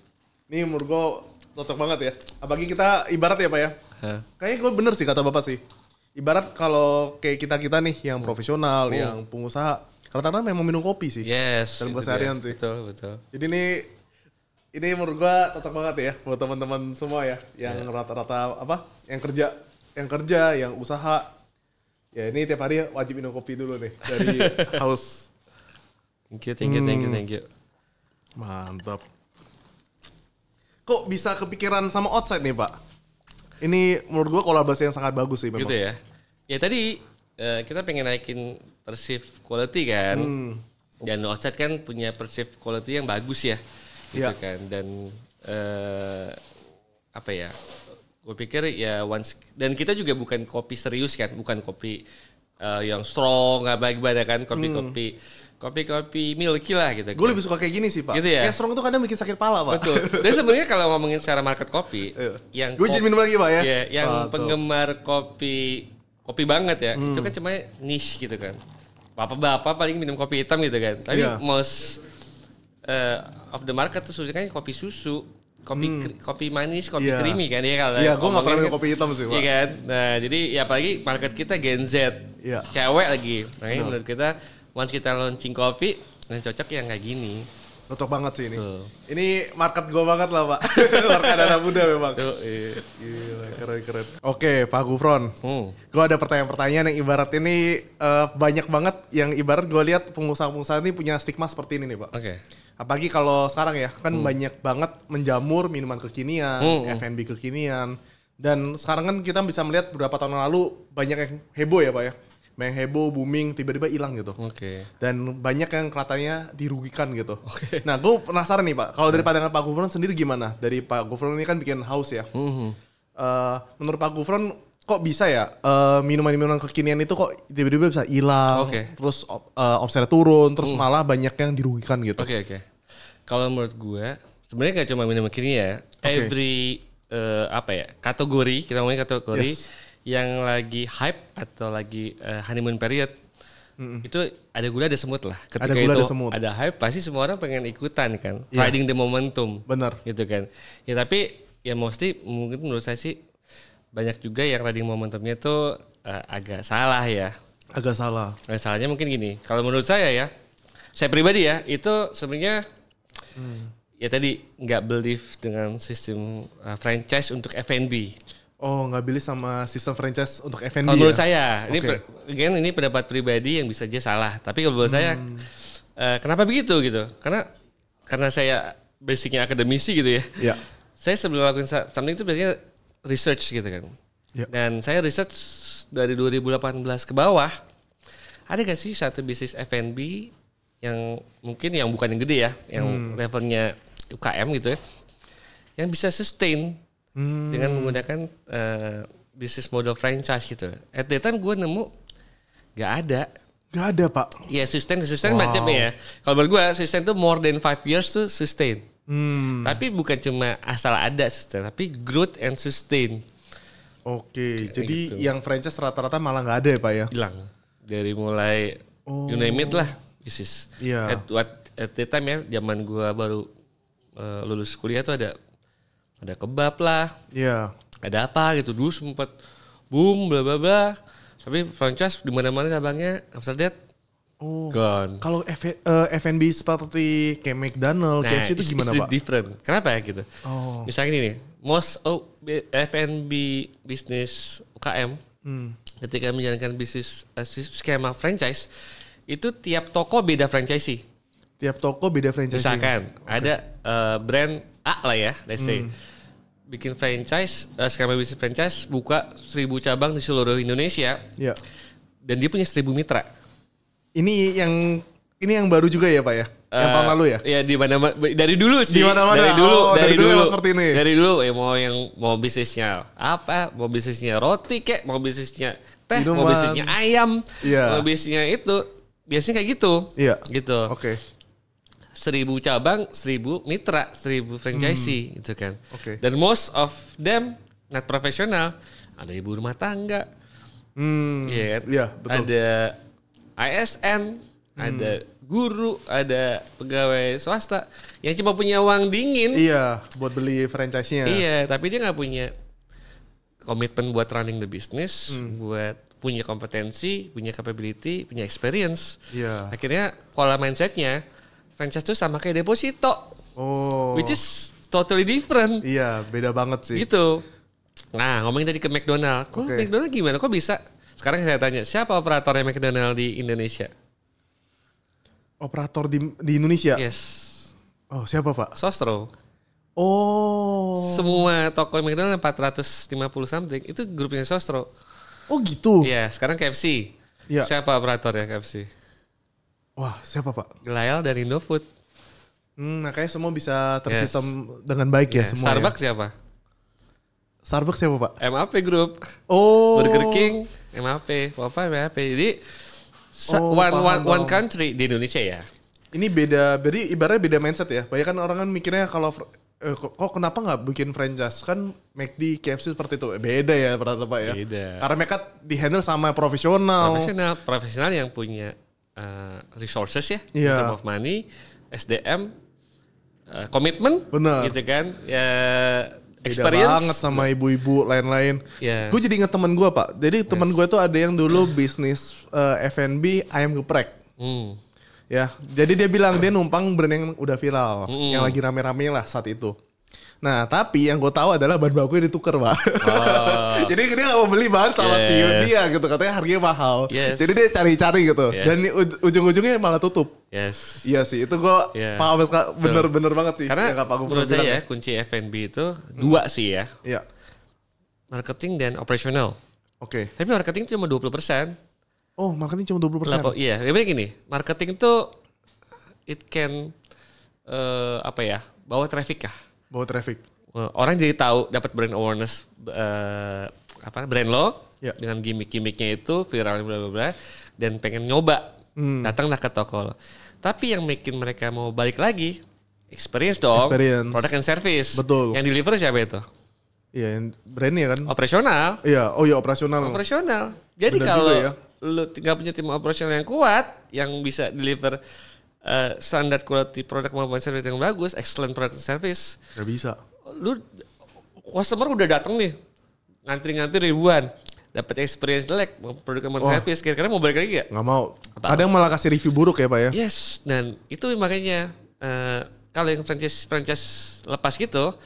S1: Ini umur gue cocok banget ya. Apalagi kita ibarat ya Pak ya. Huh. Kayaknya gue bener sih kata Bapak sih. Ibarat kalau kayak kita-kita nih yang profesional, oh. yang pengusaha, Rata-rata memang minum kopi sih. Yes. Dalam keseharian sih. Betul, betul. Jadi ini ini menurut gua cocok banget ya buat teman-teman semua ya yang rata iya. rata-rata apa? Yang kerja, yang kerja, yang usaha. Ya ini tiap hari wajib minum kopi dulu nih dari haus. Thank you, thank you, thank you, thank you. Mantap. Kok bisa kepikiran sama outside nih, Pak? Ini menurut gua kolaborasi yang sangat bagus sih memang. Gitu ya.
S2: Ya tadi uh, kita pengen naikin perceived quality kan. Hmm. Dan Ocat kan punya perceived quality yang bagus ya. Gitu yeah. kan. Dan uh, apa ya? Gue pikir ya once dan kita juga bukan kopi serius kan, bukan kopi uh, yang strong nggak baik banget kan kopi-kopi hmm. kopi-kopi milky lah gitu. Gue kan. lebih suka kayak gini sih pak. Gitu ya. Yang strong
S1: tuh kadang bikin sakit pala pak. Betul. Dan sebenarnya
S2: kalau ngomongin secara market kopi, iya. yang gue jadi minum lagi pak ya. Iya, yang ah, penggemar kopi kopi banget ya. Hmm. Itu kan cuma niche gitu kan. Bapak-bapak paling minum kopi hitam gitu kan. Tapi yeah. most uh, of the market tuh sebenarnya kan kopi susu, kopi hmm. kopi manis, kopi yeah. creamy kan ya kalau. Iya, yeah, gua enggak pernah minum kopi hitam sih, Iya kan. Nah, jadi ya apalagi market kita Gen Z. Yeah. Cewek lagi. Nah, yeah. menurut kita once kita launching kopi, yang cocok yang kayak gini
S1: Cocok banget sih ini. Tuh. Ini market gue banget lah pak. market anak muda memang. Tuh, iya. Gila, keren keren. Oke Pak Gufron. Hmm. Gue ada pertanyaan-pertanyaan yang ibarat ini uh, banyak banget. Yang ibarat gue lihat pengusaha-pengusaha ini punya stigma seperti ini nih pak. Oke. Okay. Apalagi kalau sekarang ya kan hmm. banyak banget menjamur minuman kekinian, hmm. hmm. F&B kekinian. Dan sekarang kan kita bisa melihat beberapa tahun lalu banyak yang heboh ya pak ya main heboh booming tiba-tiba hilang gitu. Oke. Okay. Dan banyak yang katanya dirugikan gitu. Oke. Okay. Nah, gue penasaran nih Pak, kalau dari pandangan Pak Gufron sendiri gimana? Dari Pak Gufron ini kan bikin house ya. Mm -hmm. uh, menurut Pak Gufron kok bisa ya minuman eh, minuman-minuman kekinian itu kok tiba-tiba bisa hilang, okay. terus uh, eh, omsetnya turun, terus mm. malah banyak yang dirugikan gitu. Oke
S2: okay, oke. Okay. Kalau menurut gue sebenarnya gak cuma minuman kekinian ya, okay. every uh, apa ya kategori kita ngomongin kategori. Yes yang lagi hype atau lagi uh, honeymoon period Mm-mm. itu ada gula ada semut lah ketika ada gula, itu ada, semut. ada hype pasti semua orang pengen ikutan kan yeah. riding the momentum benar gitu kan ya tapi ya mostly mungkin menurut saya sih banyak juga yang riding momentumnya itu uh, eh, agak salah ya agak salah nah, salahnya mungkin gini kalau menurut saya ya saya pribadi ya itu sebenarnya mm. ya tadi nggak believe dengan sistem uh, franchise untuk F&B
S1: Oh, nggak beli sama sistem franchise untuk FNB? Kalau ya? menurut saya, okay. ini
S2: again, ini pendapat pribadi yang bisa aja salah. Tapi kalau menurut hmm. saya, uh, eh, kenapa begitu gitu? Karena karena saya basicnya akademisi gitu ya. Yeah. Saya sebelum lakukan something itu biasanya research gitu kan. Yeah. Dan saya research dari 2018 ke bawah, ada gak sih satu bisnis FNB yang mungkin yang bukan yang gede ya, yang hmm. levelnya UKM gitu ya, yang bisa sustain hmm. dengan menggunakan uh, bisnis model franchise gitu. At the time gue nemu gak ada. Gak ada pak. Iya sustain, sustain wow. macamnya ya. Kalau menurut gue sustain tuh more than five years tuh sustain. Hmm. Tapi bukan cuma asal ada sustain, tapi growth and sustain. Oke, jadi gitu. yang
S1: franchise rata-rata malah nggak ada ya pak ya? Hilang. Dari mulai
S2: oh. you name it lah, bisnis. Iya. Yeah. At, what, at the time ya, zaman gue baru uh, lulus kuliah tuh ada ada kebab lah iya yeah. ada apa gitu dulu sempat boom bla bla bla tapi franchise di mana mana cabangnya after that Oh,
S1: Kalau F- eh, F&B seperti kayak McDonald, nah, KFC itu gimana it's pak?
S2: different. Kenapa ya gitu? Oh. Misalnya ini, most FNB bisnis UKM hmm. ketika menjalankan bisnis uh, skema franchise itu
S1: tiap toko beda franchisee. Tiap toko beda franchisee. Misalkan okay. ada
S2: uh, brand A lah ya, let's say. Hmm bikin franchise, uh, skema bisnis franchise buka seribu cabang di seluruh Indonesia. Iya. Dan dia punya seribu mitra.
S1: Ini yang ini yang baru juga ya, Pak ya? Yang uh, tahun lalu ya?
S2: Iya, di mana dari dulu sih. Di mana-mana. Dari dulu, oh, dari, dari dulu, dulu seperti ini. Dari dulu ya mau yang mau bisnisnya apa? Mau bisnisnya roti kek, mau bisnisnya teh, Minuman. mau bisnisnya ayam, iya. mau bisnisnya itu. Biasanya kayak gitu. Iya. Gitu. Oke. Okay seribu cabang, seribu mitra, seribu franchisee hmm. gitu kan. Okay. Dan most of them not profesional. Ada ibu rumah tangga. Hmm. Iya, kan? yeah. yeah, betul. Ada ASN, hmm. ada guru, ada pegawai swasta yang cuma punya uang dingin.
S1: Iya, buat beli franchise-nya. Iya,
S2: tapi dia nggak punya komitmen buat running the business, hmm. buat punya kompetensi, punya capability, punya experience. Iya. Akhirnya pola mindsetnya franchise tuh sama kayak deposito. Oh. Which is totally different. Iya, beda banget sih. Gitu. Nah, ngomongin tadi ke McDonald. Kok okay. McDonald gimana? Kok bisa? Sekarang saya tanya, siapa operatornya McDonald di Indonesia?
S1: Operator di di Indonesia? Yes. Oh, siapa, Pak? Sostro. Oh.
S2: Semua toko McDonald 450 something itu grupnya
S1: Sostro. Oh, gitu.
S2: Iya, sekarang KFC. Ya. Siapa operatornya KFC?
S1: Wah, siapa Pak? Gelael dari Indofood. Hmm, makanya semua bisa tersistem yes. dengan baik yeah. ya semua. Ya. Starbucks ya. siapa? Starbucks siapa Pak? MAP Group. Oh. Burger King,
S2: MAP, Papa MAP. Jadi oh, one paham, one paham. one country di Indonesia ya.
S1: Ini beda, jadi ibaratnya beda mindset ya. Banyak kan orang kan mikirnya kalau eh, kok kenapa nggak bikin franchise kan McD KFC seperti itu beda ya ternyata pak ya beda. karena mereka dihandle sama profesional profesional
S2: profesional yang punya uh, resources ya, yeah. in iya. term of money, SDM, uh, eh, benar, gitu kan, ya experience. Beda banget sama
S1: ibu-ibu lain-lain. Yeah. Gue jadi inget temen gue pak. Jadi temen yes. gue tuh ada yang dulu bisnis uh, eh, F&B ayam geprek. Hmm. Ya, jadi dia bilang dia numpang brand yang udah viral, mm. yang lagi rame-rame lah saat itu. Nah, tapi yang gue tahu adalah bahan yang ditukar, Pak. Oh. Jadi dia gak mau beli bahan sama yes. si dia gitu, katanya harganya mahal. Yes. Jadi dia cari-cari gitu. Yes. Dan ujung-ujungnya malah tutup. Yes. Iya sih, itu gue yeah. paham bener-bener banget sih. Karena ya, menurut saya ya,
S2: ya, kunci F&B itu
S1: hmm. dua sih ya.
S2: Iya. Marketing dan operasional. Oke. Okay. Tapi marketing cuma 20%.
S1: Oh, marketing cuma 20%? puluh
S2: iya, ya gini, marketing itu, it can, uh, apa ya, bawa traffic kah?
S1: bawa traffic orang
S2: jadi tahu dapat brand awareness uh, apa brand lo ya. dengan gimmick-gimmicknya itu viral bla bla bla dan pengen nyoba hmm. datanglah ke toko lo tapi yang bikin mereka mau balik lagi experience dong experience. product and
S1: service betul yang deliver siapa itu iya brand ya kan operasional iya oh iya operasional operasional jadi kalau ya.
S2: lo nggak punya tim operasional yang kuat yang bisa deliver uh, standar quality product maupun service yang bagus, excellent product and service. Gak bisa. Lu customer udah datang nih, ngantri-ngantri ribuan dapat experience jelek mau produk maupun oh. service kira-kira mau balik lagi gak?
S1: Nggak mau. Apa? Kadang malah kasih review buruk ya pak ya? Yes dan
S2: itu makanya uh, kalau yang franchise franchise lepas gitu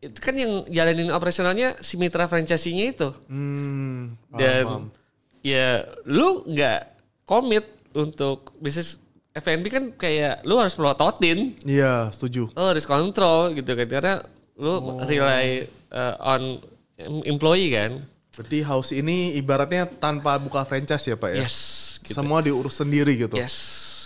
S2: itu kan yang jalanin operasionalnya si mitra franchise-nya itu
S1: hmm,
S2: dan ya lu nggak komit untuk bisnis FNB kan kayak lu harus melototin.
S1: Iya, setuju.
S2: Lu harus kontrol
S1: gitu kan karena lu oh. rely uh, on employee kan. Berarti house ini ibaratnya tanpa buka franchise ya, Pak ya. Yes. Gitu. Semua diurus sendiri gitu. Yes,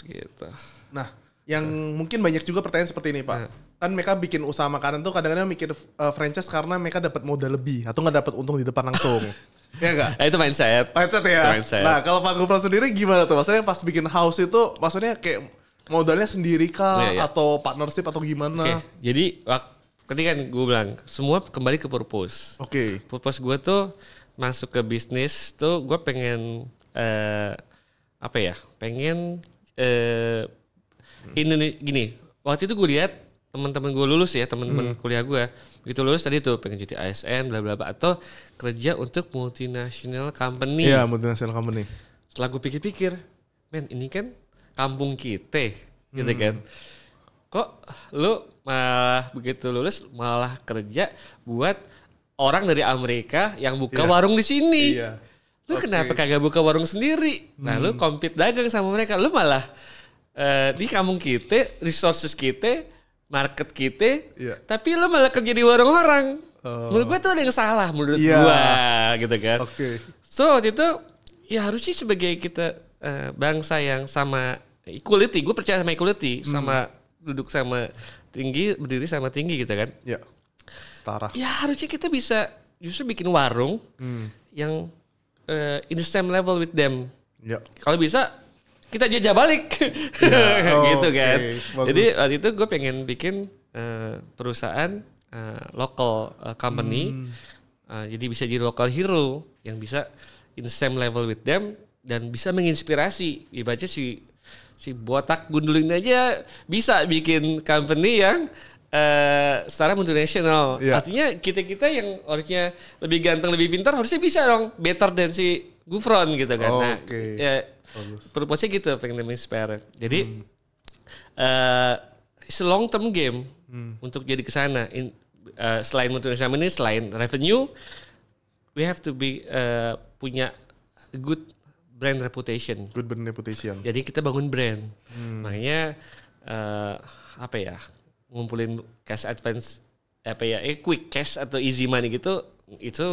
S1: gitu. Nah, yang hmm. mungkin banyak juga pertanyaan seperti ini, Pak. Hmm. Kan mereka bikin usaha makanan tuh kadang-kadang mikir uh, franchise karena mereka dapat modal lebih atau nggak dapat untung di depan langsung.
S2: ya enggak? Nah, itu mindset. Mindset ya. mindset. Nah,
S1: kalau Pak Gopal sendiri gimana tuh? Maksudnya pas bikin house itu maksudnya kayak modalnya sendiri kah ya, ya. atau partnership atau gimana? Okay. Jadi
S2: waktu kan gue bilang semua kembali ke purpose. Oke. Okay. Purpose gue tuh masuk ke bisnis tuh gue pengen eh, apa ya? Pengen eh, ini gini. Waktu itu gue lihat teman-teman gue lulus ya teman-teman hmm. kuliah gue begitu lulus tadi tuh pengen jadi ASN bla bla bla atau kerja untuk multinasional company iya
S1: multinasional company
S2: setelah gue pikir-pikir men ini kan kampung kita gitu hmm. gitu kan kok lu malah begitu lulus malah kerja buat orang dari Amerika yang buka yeah. warung di sini yeah. lu okay. kenapa kagak buka warung sendiri hmm. nah lu hmm. compete dagang sama mereka lu malah uh, di kampung kita resources kita market kita, yeah. tapi lo malah kerja di warung orang. Oh. Menurut gue tuh ada yang salah menurut yeah. gue gitu kan. Okay. So waktu itu ya harusnya sebagai kita uh, bangsa yang sama equality, gue percaya sama equality, hmm. sama duduk sama tinggi, berdiri sama tinggi gitu kan. Ya. Yeah. Setara. Ya harusnya kita bisa justru bikin warung hmm. yang uh, in the same level with them. Yeah. Kalau bisa kita jajah balik ya, oh, gitu kan Bagus. jadi waktu itu gue pengen bikin uh, perusahaan uh, local uh, company hmm. uh, jadi bisa jadi local hero yang bisa in same level with them dan bisa menginspirasi ibaratnya si si botak gundulin aja bisa bikin company yang Uh, secara multinasional. Yeah. Artinya kita-kita yang harusnya lebih ganteng, lebih pintar harusnya bisa dong better than si Gufron gitu kan. Oh, nah, okay. ya, Purpose-nya gitu pengen spare. Jadi hmm. uh, eh, long term game hmm. untuk jadi ke sana. Uh, selain multinational ini selain revenue we have to be uh, punya good brand reputation. Good brand reputation. Jadi kita bangun brand. Hmm. Makanya uh, apa ya ngumpulin cash advance apa ya eh quick cash atau easy money gitu itu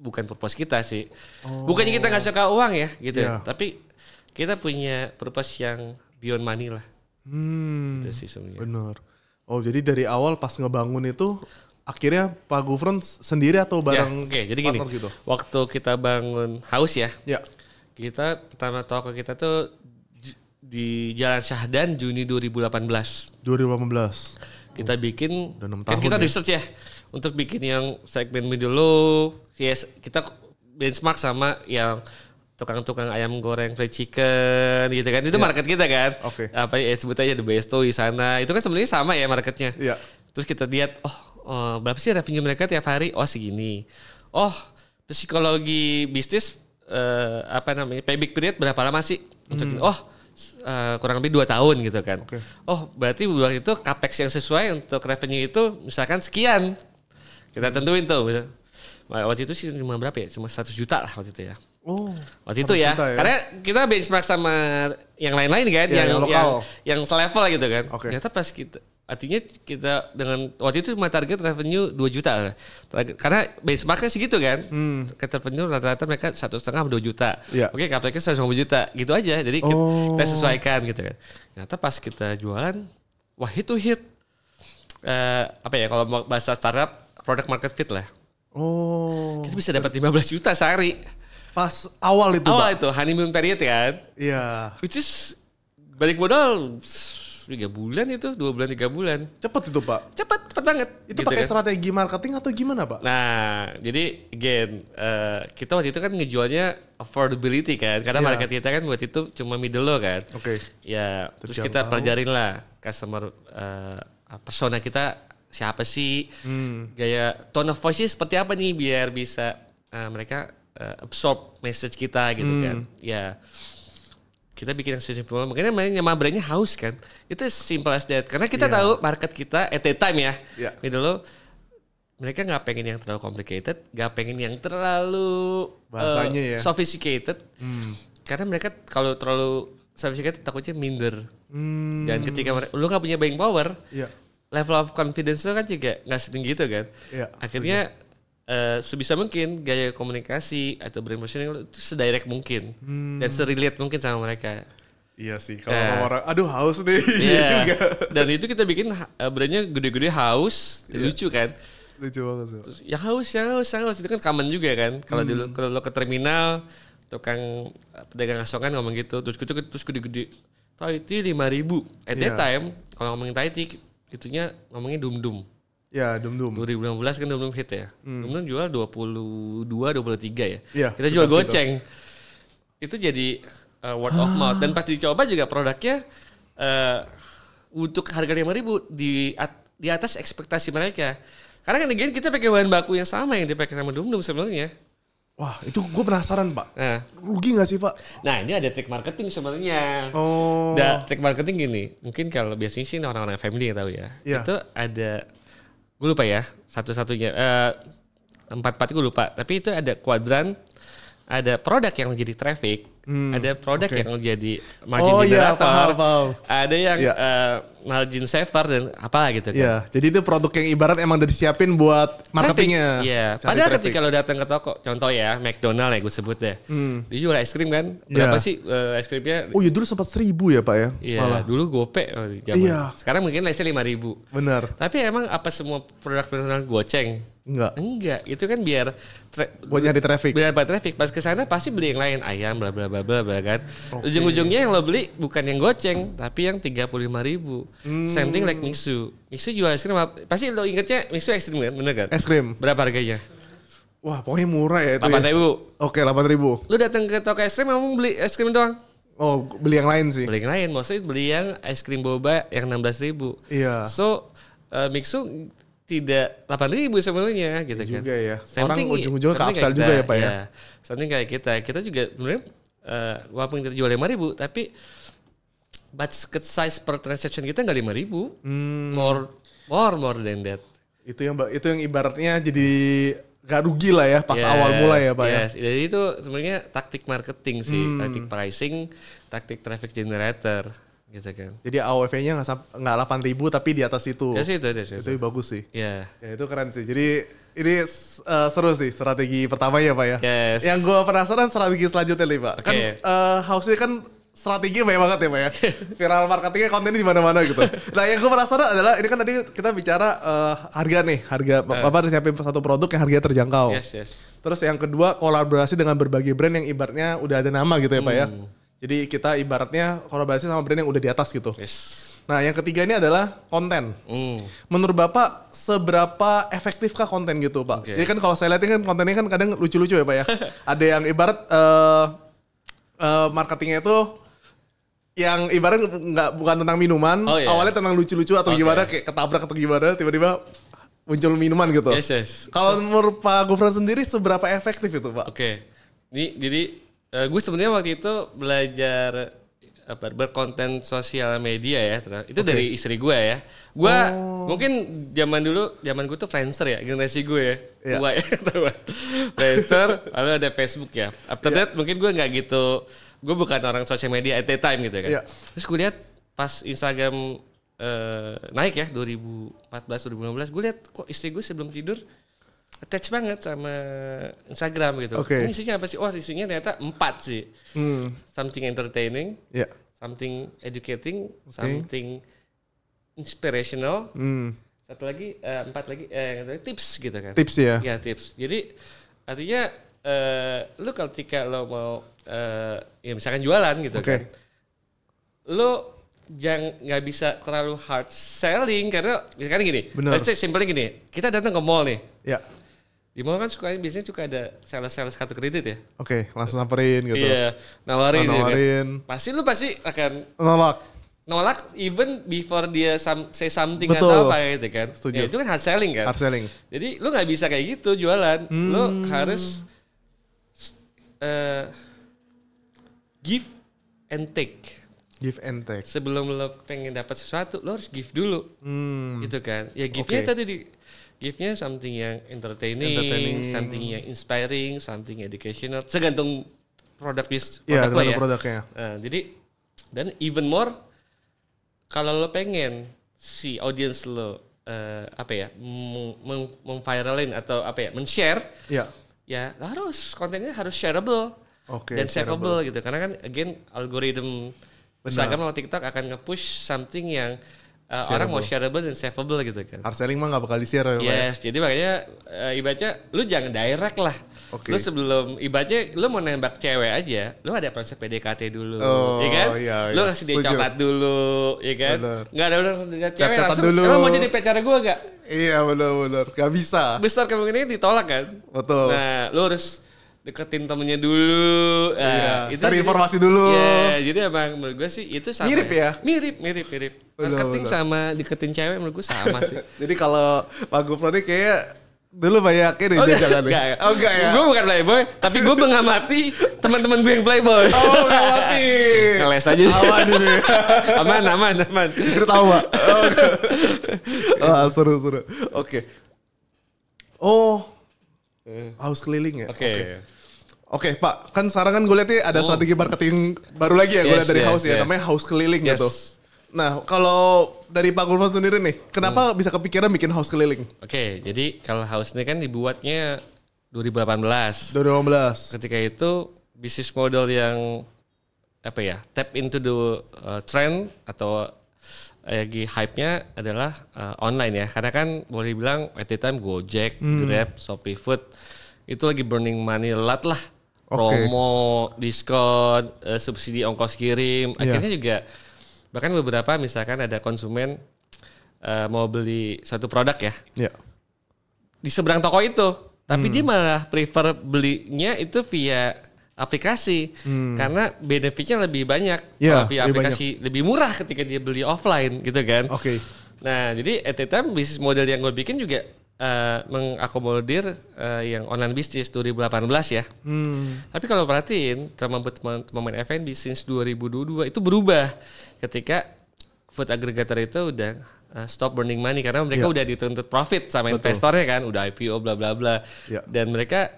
S2: bukan purpose kita
S1: sih. Oh. Bukannya kita nggak suka uang ya gitu, yeah. Iya.
S2: tapi kita punya purpose yang beyond money lah.
S1: Hmm. Itu sih sebenarnya. Benar. Oh, jadi dari awal pas ngebangun itu akhirnya Pak Gufron sendiri atau ya, bareng ya, Oke, okay. jadi gini. Gitu?
S2: Waktu kita bangun house ya. Ya. Kita pertama toko kita tuh di Jalan Syahdan Juni 2018.
S1: 2018.
S2: Kita bikin Udah 6 kan tahun kan kita ya? research ya untuk bikin yang segmen dulu, yes, kita benchmark sama yang tukang-tukang ayam goreng fried chicken gitu kan. Itu yeah. market kita kan. Oke. Okay. Apa ya sebut aja The Besto di sana. Itu kan sebenarnya sama ya marketnya. Iya. Yeah. Terus kita lihat oh, oh berapa sih revenue mereka tiap hari? Oh segini. Oh, psikologi bisnis uh, apa namanya? payback period berapa lama sih? hmm. oh Uh, kurang lebih dua tahun gitu kan. Okay. Oh berarti waktu itu capex yang sesuai untuk revenue itu misalkan sekian kita tentuin tuh. Waktu itu sih cuma berapa ya? Cuma 100 juta lah waktu itu ya. Oh, waktu itu ya. ya. Karena kita benchmark sama yang lain-lain kan, ya, yang, yang lokal, yang, yang selevel gitu kan. Okay. Ternyata pas kita, artinya kita dengan waktu itu cuma target revenue 2 juta, karena benchmarknya segitu kan. Hmm. revenue rata-rata mereka satu setengah dua juta. Yeah. Oke, okay, satu setengah juta, gitu aja. Jadi kita, oh. kita sesuaikan gitu kan. Ternyata pas kita jualan, wah itu hit. Uh, apa ya kalau bahasa startup product market fit lah.
S1: Oh. Kita
S2: bisa dapat 15 juta sehari.
S1: Pas awal itu. Awal Pak.
S2: itu honeymoon period kan? Iya. Yeah. Which is balik modal tiga bulan itu dua bulan tiga bulan cepet itu pak cepet
S1: cepet banget itu gitu pakai kan? strategi marketing atau gimana pak
S2: nah jadi again uh, kita waktu itu kan ngejualnya affordability kan karena yeah. market kita kan buat itu cuma middle low kan oke okay. ya terus, terus kita pelajarin lah customer uh, persona kita siapa sih hmm. gaya tone of voice seperti apa nih biar bisa uh, mereka uh, absorb message kita gitu hmm. kan. Ya kita bikin yang sesimpel makanya main sama brandnya haus kan itu simple as that karena kita yeah. tahu market kita at that time ya yeah. gitu loh mereka nggak pengen yang terlalu complicated nggak pengen yang terlalu bahasanya uh, ya sophisticated hmm. karena mereka kalau terlalu sophisticated takutnya minder hmm. dan ketika mereka, lu nggak punya buying power yeah. level of confidence lo kan juga nggak setinggi itu kan yeah, akhirnya Uh, sebisa mungkin gaya komunikasi atau brand positioning itu sedirect mungkin hmm. dan sereliat mungkin sama mereka. Iya sih, kalau nah, eh. orang aduh haus nih yeah. Iya. juga. Dan itu kita bikin uh, brandnya gede-gede haus, yeah. lucu kan? Lucu banget. Terus, ya haus, yang haus, ya haus itu kan common juga kan? Kalau hmm. dulu kalau lo ke terminal tukang pedagang asongan ngomong gitu, terus gitu terus gede-gede. itu lima ribu. At yeah. that iya. time kalau ngomongin Taiti itunya ngomongin dum-dum. Ya, Dum Dum. 2016 kan Dum Dum hit ya. Hmm. Dum Dum jual 22, 23 ya. ya Kita jual goceng. Itu, itu jadi uh, word of mouth. Dan pas dicoba juga produknya uh, untuk harga ribu, di at, di atas ekspektasi mereka. Karena kan again kita pakai bahan baku yang sama yang dipakai sama Dum Dum sebenarnya. Wah, itu gue penasaran pak. Nah. Rugi gak sih pak? Nah ini ada trik marketing sebenarnya. Oh. Nah, trik marketing gini, mungkin kalau biasanya sih orang-orang family yang tahu ya. Yeah. Itu ada gue lupa ya satu-satunya uh, eh, empat empat gue lupa tapi itu ada kuadran ada produk yang jadi traffic, hmm, ada produk okay. yang jadi margin oh, generator, iya, ya, paham, paham. ada yang ya. uh, margin saver dan apa gitu kan. Ya,
S1: jadi itu produk yang ibarat emang udah disiapin buat marketingnya. Iya. Padahal traffic. ketika
S2: lo datang ke toko, contoh ya McDonald ya gue sebut deh, hmm. dia jual es krim kan, iya. berapa ya. sih uh, es krimnya?
S1: Oh ya dulu sempat seribu ya pak ya? Iya. Malah.
S2: Dulu gope. Eh, iya. Sekarang mungkin lesnya lima ribu. Benar. Tapi emang apa semua produk McDonald goceng? Enggak. Enggak, itu kan biar tra- buat nyari traffic. Biar dapat traffic. Pas ke sana pasti beli yang lain, ayam bla bla bla bla kan. Okay. Ujung-ujungnya yang lo beli bukan yang goceng, tapi yang 35 ribu. Hmm. Same thing like Mixu. Mixu jual es krim pasti lo ingetnya Mixu es krim kan, bener kan? Es krim. Berapa harganya?
S1: Wah, pokoknya murah ya itu. 8 ya. ribu.
S2: Oke, okay, ribu. lo datang ke toko es krim mau beli es krim doang? Oh, beli yang lain sih. Beli yang lain, maksudnya beli yang es krim boba yang 16 ribu. Iya. So, uh, Mixu tidak ribu sebenarnya gitu juga iya kan. Juga ya. Something, Orang ujung-ujungnya ke upsell juga ya Pak ya. ya. Something kayak kita. Kita juga sebenarnya uh, walaupun kita jual ribu, tapi
S1: basket size per
S2: transaction kita nggak 5000.
S1: Hmm. More more more than that. Itu yang itu yang ibaratnya jadi gak rugi lah ya pas yes, awal mulai ya Pak ya. yes. ya.
S2: Jadi itu sebenarnya taktik marketing sih, hmm. taktik pricing, taktik traffic generator
S1: gitu kan. Jadi AOV-nya nggak nggak delapan ribu tapi di atas itu. Ya sih itu, itu, itu, itu bagus sih. Iya. Yeah. Ya, itu keren sih. Jadi ini uh, seru sih strategi pertama ya pak ya. Yes. Yang gue penasaran strategi selanjutnya nih pak. Okay. Kan uh, house-nya kan strategi banyak banget ya pak ya. Viral marketingnya kontennya di mana-mana gitu. nah yang gue penasaran adalah ini kan tadi kita bicara uh, harga nih harga uh. apa siapin satu produk yang harganya terjangkau. Yes yes. Terus yang kedua kolaborasi dengan berbagai brand yang ibaratnya udah ada nama gitu ya hmm. pak ya. Hmm. Jadi kita ibaratnya kolaborasi sama brand yang udah di atas gitu. Yes. Nah, yang ketiga ini adalah konten. Mm. Menurut Bapak seberapa efektifkah konten gitu, Pak? Okay. Jadi kan kalau saya lihat kan kontennya kan kadang lucu-lucu ya, Pak ya. Ada yang ibarat uh, uh, marketingnya itu yang ibarat nggak bukan tentang minuman, oh, yeah. awalnya tentang lucu-lucu atau okay. gimana kayak ketabrak atau gimana, tiba-tiba muncul minuman gitu. Yes, yes. Kalau menurut Pak Gufran sendiri seberapa efektif itu, Pak? Oke. Okay.
S2: Ini jadi uh, eh, gue sebenarnya waktu itu belajar apa berkonten sosial media ya itu okay. dari istri gue ya gue oh. mungkin zaman dulu zaman gue tuh friendster ya generasi gue ya iya. gue ya tahu friendster lalu ada Facebook ya after yeah. that mungkin gue nggak gitu gue bukan orang sosial media at the time gitu ya kan yeah. terus gue lihat pas Instagram eh, naik ya 2014 2015 gue lihat kok istri gue sebelum tidur attach banget sama Instagram gitu. Okay. Ini isinya apa sih? Oh isinya ternyata empat sih. Hmm. Something entertaining, yeah. something educating, okay. something inspirational. Hmm. Satu lagi, uh, empat lagi uh, tips gitu kan? Tips ya? Ya tips. Jadi artinya uh, lu ketika lo mau uh, ya misalkan jualan gitu okay. kan, lo yang nggak bisa terlalu hard selling karena misalnya kan gini, Bener. let's simpelnya gini, kita datang ke mall nih, ya di mall kan suka bisnis suka ada sales-sales kartu kredit
S1: ya. Oke, okay, langsung samperin gitu. Iya, nawarin. Nah, nawarin. Ya, kan?
S2: Pasti lu pasti akan nolak. Nolak even before dia some, say something Betul. atau apa gitu kan. Setuju. Ya, itu kan hard selling kan. Hard selling. Jadi lu gak bisa kayak gitu jualan. Hmm. Lu harus uh, give and take. Give and take. Sebelum lo pengen dapat sesuatu, lo harus give dulu. Hmm. Gitu kan. Ya give-nya okay. tadi di give-nya something yang entertaining, entertaining, something yang inspiring, something educational, tergantung produk bis iya, produk yeah, ya. produknya. Nah, jadi dan even more kalau lo pengen si audience lo uh, apa ya memviralin atau apa ya men-share yeah. ya harus kontennya harus shareable okay, dan shareable. shareable. gitu karena kan again algoritma Instagram atau TikTok akan nge-push something yang uh, shareable. orang mau shareable dan savable gitu kan.
S1: Hard selling mah nggak bakal di share. Ya, ya? Yes,
S2: jadi makanya uh, ibaratnya lu jangan direct lah. Okay. Lu sebelum ibaratnya lu mau nembak cewek aja, lu ada proses PDKT dulu, oh, ya kan? Iya, iya. Lu kasih dia coklat dulu, ya kan? Enggak ada urusan dengan cewek Cat langsung. Dulu. Lu mau jadi pacar gua gak? Iya benar benar, gak bisa. Besar kemungkinan ditolak kan? Betul. Nah, lu harus deketin temennya dulu. Nah, iya. uh, itu cari jadi, informasi dulu. Iya, jadi emang menurut gue sih itu sama. Mirip ya? ya? Mirip, mirip, mirip. Deketin sama deketin cewek menurut gue sama sih.
S1: jadi kalau Pak Gufro ini kayak dulu banyak ini, oh, jalan enggak, enggak, oh, enggak ya gue
S2: bukan playboy tapi gue mengamati teman-teman gue yang playboy oh mengamati ngeles aja sih aman ini aman aman aman istri tahu pak
S1: oh, okay. oh, ah, seru seru oke okay. oh Hmm. keliling ya? Oke. Okay. Oke. Okay. okay, Pak, kan sekarang kan gue liatnya ada oh. strategi marketing baru lagi ya, yes, gue liat dari yes, house ya. yes. ya, namanya house keliling gitu. yes. gitu. Nah kalau dari Pak Gulfan sendiri nih, kenapa hmm. bisa kepikiran bikin house keliling?
S2: Oke, okay, jadi kalau house ini kan dibuatnya 2018. 2018. Ketika itu bisnis model yang apa ya, tap into the uh, trend atau lagi hype-nya adalah uh, online ya karena kan boleh bilang at the time Gojek, hmm. Grab, Shopee Food itu lagi burning money lot lah okay. promo, diskon, uh, subsidi ongkos kirim iya. akhirnya juga bahkan beberapa misalkan ada konsumen uh, mau beli satu produk ya yeah. di seberang toko itu tapi hmm. dia malah prefer belinya itu via aplikasi hmm. karena benefitnya lebih banyak yeah, lebih aplikasi banyak. lebih murah ketika dia beli offline gitu kan. Oke. Okay. Nah jadi at the time bisnis model yang gue bikin juga uh, mengakomodir uh, yang online bisnis 2018 ya. Hmm. Tapi kalau perhatiin sama teman-teman F&B since 2022 itu berubah ketika food aggregator itu udah uh, stop burning money karena mereka yeah. udah dituntut profit sama Betul. investornya kan, udah IPO bla bla bla. Yeah. Dan mereka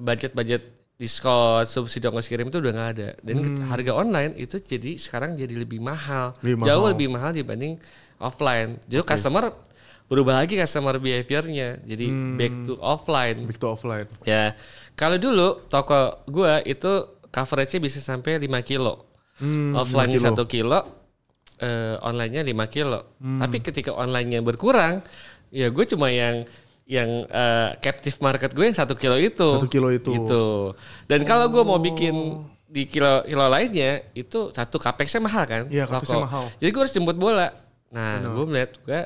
S2: budget-budget diskon subsidi ongkos kirim itu udah nggak ada dan hmm. harga online itu jadi sekarang jadi lebih mahal. lebih mahal jauh lebih mahal dibanding offline jadi okay. customer berubah lagi customer behaviornya jadi hmm. back to offline back to offline ya kalau dulu toko gue itu coveragenya bisa sampai 5 kilo hmm, offline satu kilo, 1 kilo uh, eh, onlinenya 5 kilo. Hmm. Tapi ketika onlinenya berkurang, ya gue cuma yang yang uh, captive market gue yang satu kilo itu. Satu kilo itu. Itu. Dan oh. kalau gue mau bikin oh. di kilo kilo lainnya itu satu saya mahal kan? Iya saya mahal. Jadi gue harus jemput bola. Nah no. gue melihat juga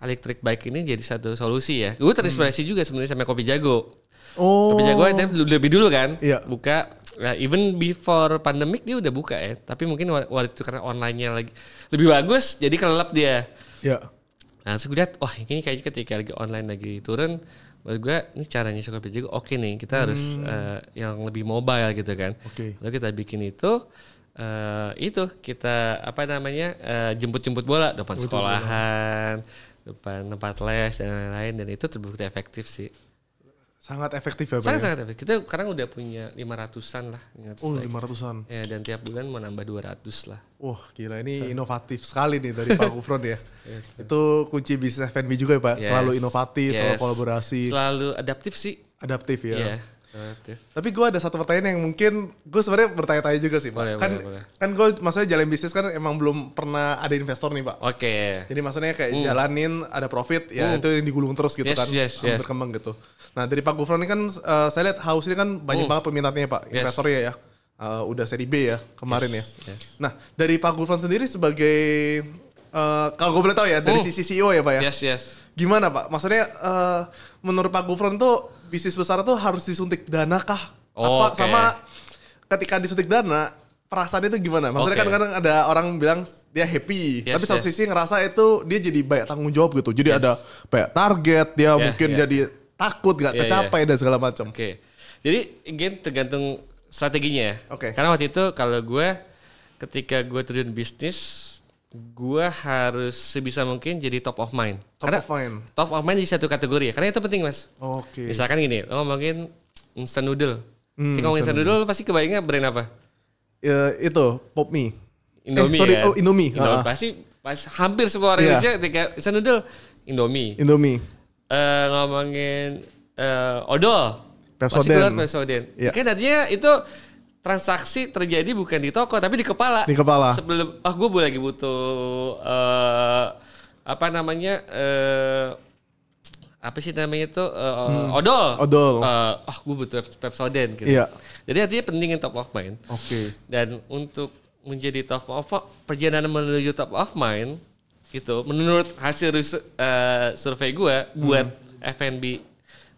S2: elektrik bike ini jadi satu solusi ya. Gue terinspirasi hmm. juga sebenarnya sama kopi jago.
S3: Oh. Kopi jago itu
S2: lebih dulu kan? Iya. Buka Nah, even before pandemic dia udah buka ya, tapi mungkin waktu itu karena onlinenya lagi lebih bagus, jadi kelelap dia. Ya. Nah, terus lihat, wah ini kayaknya ketika lagi online lagi turun, menurut gue ini caranya Shopee juga oke okay nih, kita harus hmm. uh, yang lebih mobile gitu kan. Okay. Lalu kita bikin itu, uh, itu kita apa namanya uh, jemput-jemput bola depan sekolahan, depan tempat les dan lain-lain, dan itu terbukti efektif sih. Sangat efektif ya Pak? Sangat, ya? sangat efektif. Kita sekarang udah punya 500-an lah. 500 oh, 500-an. Ya, dan tiap bulan menambah nambah 200 lah. Wah, gila. Ini eh. inovatif
S1: sekali nih dari Pak Ufron ya. Iya, itu. kunci bisnis F&B juga ya Pak? Yes. Selalu inovatif, yes. selalu kolaborasi. Selalu adaptif sih. Adaptif ya. Yeah. Relatif. Tapi gue ada satu pertanyaan yang mungkin gue sebenarnya bertanya-tanya juga sih, Pak. Boleh, kan boleh. kan gue maksudnya jalan bisnis kan emang belum pernah ada investor nih, Pak. Oke. Okay. Jadi maksudnya kayak mm. jalanin ada profit ya mm. itu yang digulung terus gitu yes, kan, yes, yes. berkembang gitu. Nah dari Pak Gufron ini kan uh, saya lihat house ini kan banyak hmm. banget peminatnya ya, Pak, yes. investornya ya. Uh, udah seri B ya kemarin yes. ya. Yes. Nah dari Pak Gufron sendiri sebagai uh, kalau gue boleh tahu ya dari hmm. sisi CEO ya Pak ya. Yes yes. Gimana Pak? Maksudnya uh, menurut Pak Gufron tuh bisnis besar tuh harus disuntik dana kah? Oh, Apa okay. sama ketika disuntik dana perasaan itu gimana? Maksudnya kan kadang okay. ada orang bilang dia happy, yes, tapi satu yes. sisi ngerasa itu dia jadi banyak tanggung jawab gitu. Jadi yes. ada banyak target, dia yeah, mungkin yeah. jadi takut gak yeah, iya, iya. kecapai yeah. dan segala macam. Oke. Okay.
S2: Jadi ingin tergantung strateginya ya. Oke. Okay. Karena waktu itu kalau gue ketika gue terjun bisnis gue harus sebisa mungkin jadi top of mind. Top Karena of mind. Top of mind di satu kategori ya. Karena itu penting mas. Oke. Okay. Misalkan gini, lo ngomongin instant noodle. Hmm, Kalau instant noodle, lo pasti kebayangnya brand apa?
S1: Ya, itu pop mie. Eh, Indomie eh, sorry, ya? oh, Indomie. Indomie. Uh ah. -huh. Pasti,
S2: pasti hampir semua orang yeah. Indonesia ketika instant noodle Indomie. Indomie uh, ngomongin uh, odol.
S1: Pepsodent. Pepsoden.
S2: Ya. Kan tadinya itu transaksi terjadi bukan di toko tapi di kepala. Di kepala. Sebelum ah oh, gue lagi butuh uh, apa namanya uh, apa sih namanya itu uh, hmm. odol. Odol. Uh, oh gue butuh Pepsoden. gitu. Iya. Jadi artinya pentingin top of mind. Oke. Okay. Dan untuk menjadi top of perjalanan menuju top of mind gitu menurut hasil uh, survei gue buat hmm. F&B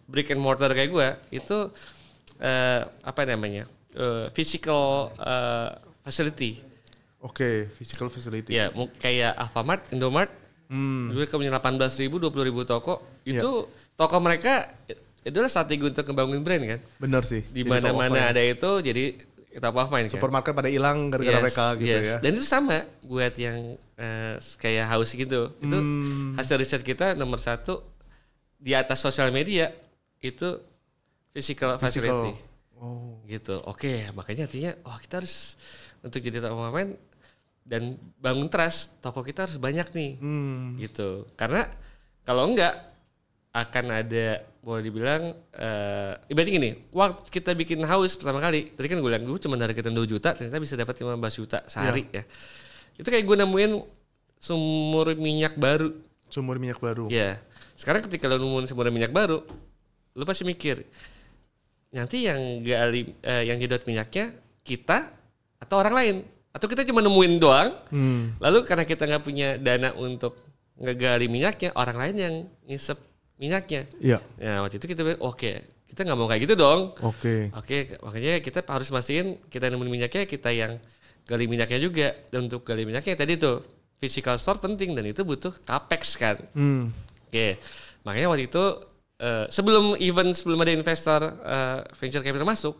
S2: brick and mortar kayak gue itu uh, apa namanya uh, physical uh, facility oke okay, physical facility ya kayak Alfamart Indomart hmm. gue punya 18 ribu 20 ribu toko iya. itu yeah. toko mereka itu adalah strategi untuk membangun brand kan
S1: benar sih di mana mana ada
S2: itu jadi top of mind supermarket
S1: pada hilang gara-gara yes, mereka gitu yes. ya dan itu sama
S2: buat yang uh, kayak haus gitu itu hmm. hasil riset kita nomor satu di atas sosial media itu physical, physical. facility oh. oh. gitu oke okay, makanya artinya wah oh, kita harus untuk jadi top of dan bangun trust toko kita harus banyak nih hmm. gitu karena kalau enggak akan ada boleh dibilang eh uh, berarti gini waktu kita bikin house pertama kali tadi kan gue bilang gue cuma dari kita 2 juta ternyata bisa dapat 15 juta sehari yeah. ya itu kayak gue nemuin
S1: sumur minyak baru sumur minyak baru
S2: ya sekarang ketika lo nemuin sumur minyak baru lo pasti mikir nanti yang gali uh, eh, yang jedot minyaknya kita atau orang lain atau kita cuma nemuin doang hmm. lalu karena kita nggak punya dana untuk ngegali minyaknya orang lain yang ngisep minyaknya. Iya. Nah waktu itu kita oke okay, kita nggak mau kayak gitu dong. Oke. Okay. Oke okay, makanya kita harus masihin kita nemuin minyaknya kita yang gali minyaknya juga. Dan untuk gali minyaknya tadi tuh physical store penting dan itu butuh capex kan. Hmm. Oke okay. makanya waktu itu uh, sebelum event sebelum ada investor uh, venture capital masuk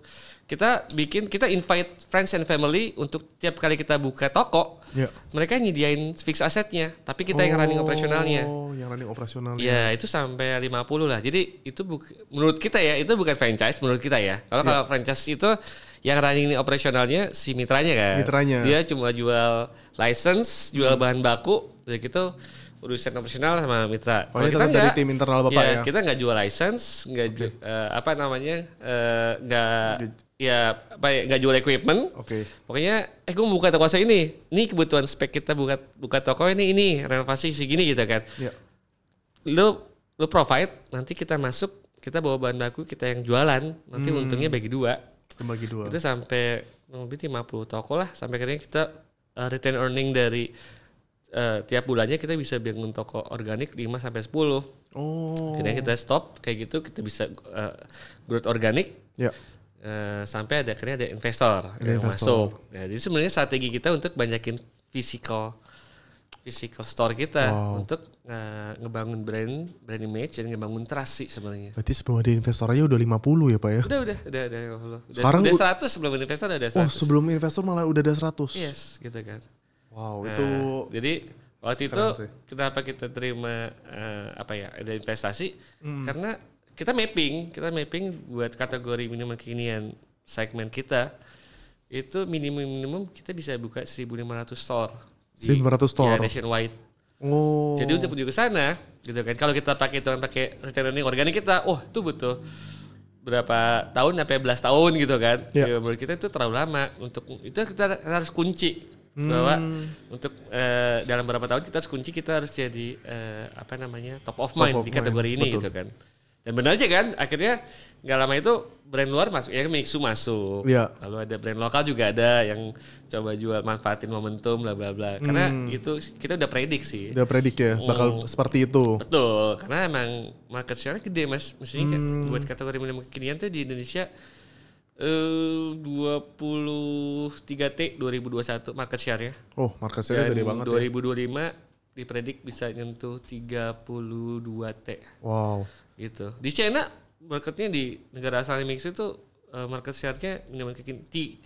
S2: kita bikin kita invite friends and family untuk tiap kali kita buka toko yeah. mereka nyediain fix asetnya tapi kita oh, yang running oh, operasionalnya
S1: yang running operasionalnya ya itu sampai 50
S2: lah jadi itu menurut kita ya itu bukan franchise menurut kita ya kalau yeah. kalau franchise itu yang running operasionalnya si mitranya kan mitranya dia cuma jual license jual hmm. bahan baku udah gitu urusan profesional sama mitra. Oh, kita nggak tim internal bapak ya, ya? Kita nggak jual license, nggak okay. Ju, uh, apa namanya, eh, nggak uh, ya apa ya nggak jual equipment. Oke. Okay. Pokoknya eh gue buka toko saya ini, ini kebutuhan spek kita buka buka toko ini ini renovasi segini gitu kan. Iya. lo lu provide nanti kita masuk kita bawa bahan baku kita yang jualan nanti hmm. untungnya bagi dua. Bagi dua. Itu sampai lebih 50 toko lah sampai akhirnya kita uh, eh, return earning dari uh, tiap bulannya kita bisa bangun toko organik 5 sampai 10. Oh. Kita kita stop kayak gitu kita bisa uh, growth organik. Ya. Yeah. Uh, sampai ada akhirnya ada investor ada yang investor. masuk. Nah, jadi sebenarnya strategi kita untuk banyakin physical physical store kita wow. untuk uh, ngebangun brand brand image dan ngebangun trust sih sebenarnya.
S1: Berarti sebelum ada investor aja udah 50 ya Pak ya?
S2: Udah udah udah udah Udah, Sekarang udah 100 sebelum investor udah ada 100. Oh, sebelum
S1: investor malah udah ada 100. Yes, gitu kan.
S2: Wow, nah, itu jadi waktu itu sih. kenapa kita terima uh, apa ya ada investasi hmm. karena kita mapping, kita mapping buat kategori minuman kekinian segmen kita itu minimum-minimum kita bisa buka 1.500 store. 1.500 store. Ya, nationwide.
S1: Oh. Jadi untuk
S2: menuju ke sana, gitu kan. Kalau kita pakai itu pakai rencana ini organik kita, oh itu butuh berapa tahun sampai belas tahun gitu kan. Yeah. Ya, menurut kita itu terlalu lama untuk itu kita harus kunci hmm. bahwa untuk uh, dalam beberapa tahun kita harus kunci kita harus jadi uh, apa namanya top of mind top of di kategori mind. ini gitu Betul. gitu kan dan benar aja kan akhirnya nggak lama itu brand luar masuk ya Mixu masuk ya. lalu ada brand lokal juga ada yang coba jual manfaatin momentum bla bla bla karena hmm. itu kita udah prediksi udah prediksi ya hmm. bakal seperti itu betul karena emang market share gede mas mestinya hmm. buat kategori minuman kekinian tuh di Indonesia Uh, 23T 2021 market share ya. Oh, market share gede banget 2025 ya. dipredik bisa nyentuh 32T. Wow. Gitu. Di China marketnya di negara asalnya Mix itu uh, market share-nya menyemakin ti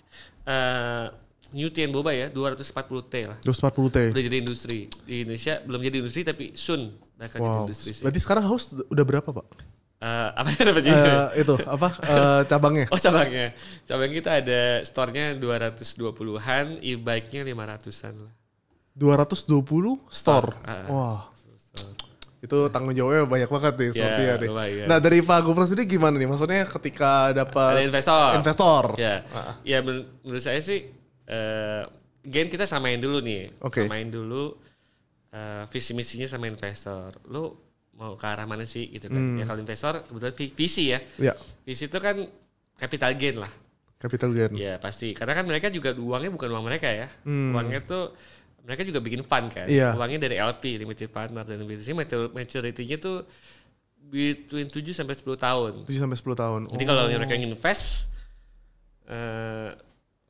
S2: uh, New Tien Boba ya 240T lah. 240T. Udah jadi industri. Di Indonesia belum jadi industri tapi soon akan wow. jadi industri sih. Berarti
S1: sekarang house udah berapa, Pak?
S2: Uh, apa dapat Uh, itu apa uh, cabangnya? oh cabangnya, cabang kita ada store nya dua puluhan e e-bike-nya 500-an lah.
S1: dua store. store. Uh, Wah. Store. Itu tanggung jawabnya banyak banget nih yeah, ya, nih. Lumayan. Nah, dari Pak Gubernur sendiri gimana nih? Maksudnya ketika dapat investor. Investor. Ya. Yeah. Uh. Ah.
S2: Ya menur menurut saya sih uh, gain kita samain dulu nih. Okay. Samain dulu uh, visi misinya sama investor. Lo mau ke arah mana sih gitu kan. Hmm. Ya kalau investor kebetulan visi ya. ya. Visi itu kan capital gain lah.
S1: Capital gain. Ya
S2: pasti. Karena kan mereka juga uangnya bukan uang mereka ya. Hmm. Uangnya tuh mereka juga bikin fund kan. Ya. Uangnya dari LP, limited partner dan biasanya maturity-nya tuh between 7 sampai 10 tahun. 7 sampai 10 tahun. Oh. kalau mereka ingin invest uh,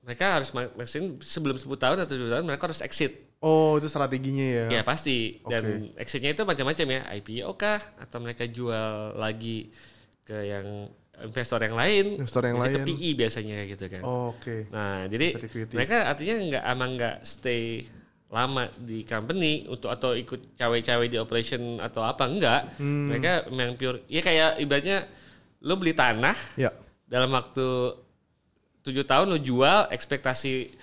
S2: mereka harus mesin sebelum 10 tahun atau 7 tahun mereka harus exit.
S1: Oh, itu strateginya ya? Ya
S2: pasti. Dan okay. exitnya itu macam-macam ya. IPO kah? Atau mereka jual lagi ke yang investor yang lain, investor yang lain, ke PI biasanya gitu kan. Oh, Oke. Okay. Nah, jadi Activity. mereka artinya nggak aman nggak stay lama di company untuk atau ikut cawe-cawe di operation atau apa enggak. Hmm. Mereka memang pure ya kayak ibaratnya lo beli tanah ya. dalam waktu tujuh tahun lo jual ekspektasi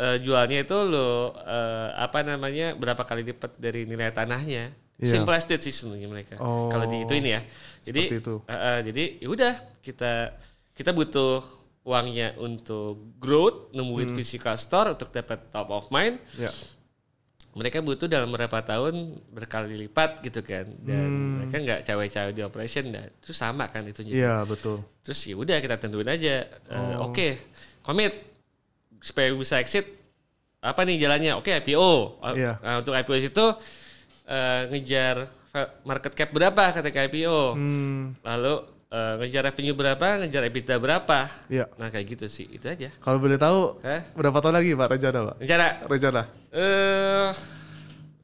S2: uh, jualnya itu lo uh, apa namanya berapa kali lipat dari nilai tanahnya. Yeah. Simple estate sih sebenarnya mereka. Oh, Kalau di oh, itu ini ya. Jadi itu. Uh, uh, jadi ya udah kita kita butuh uangnya untuk growth, nemuin hmm. physical store untuk dapat top of mind. Yeah. Mereka butuh dalam beberapa tahun berkali lipat gitu kan. Dan hmm. mereka nggak cawe-cawe di operation dan itu sama kan itu. Iya, betul. Terus ya udah kita tentuin aja. Oh. Oke, okay, komit supaya bisa exit apa nih jalannya? Oke okay, IPO. Yeah. Nah, untuk IPO itu uh, eh, ngejar market cap berapa ketika IPO. Hmm. Lalu uh, ngejar revenue berapa, ngejar EBITDA berapa. Iya. Nah kayak gitu sih, itu aja.
S1: Kalau boleh tahu, Hah? berapa tahun lagi Pak rencana Pak? Rencana? Rencana.
S2: uh,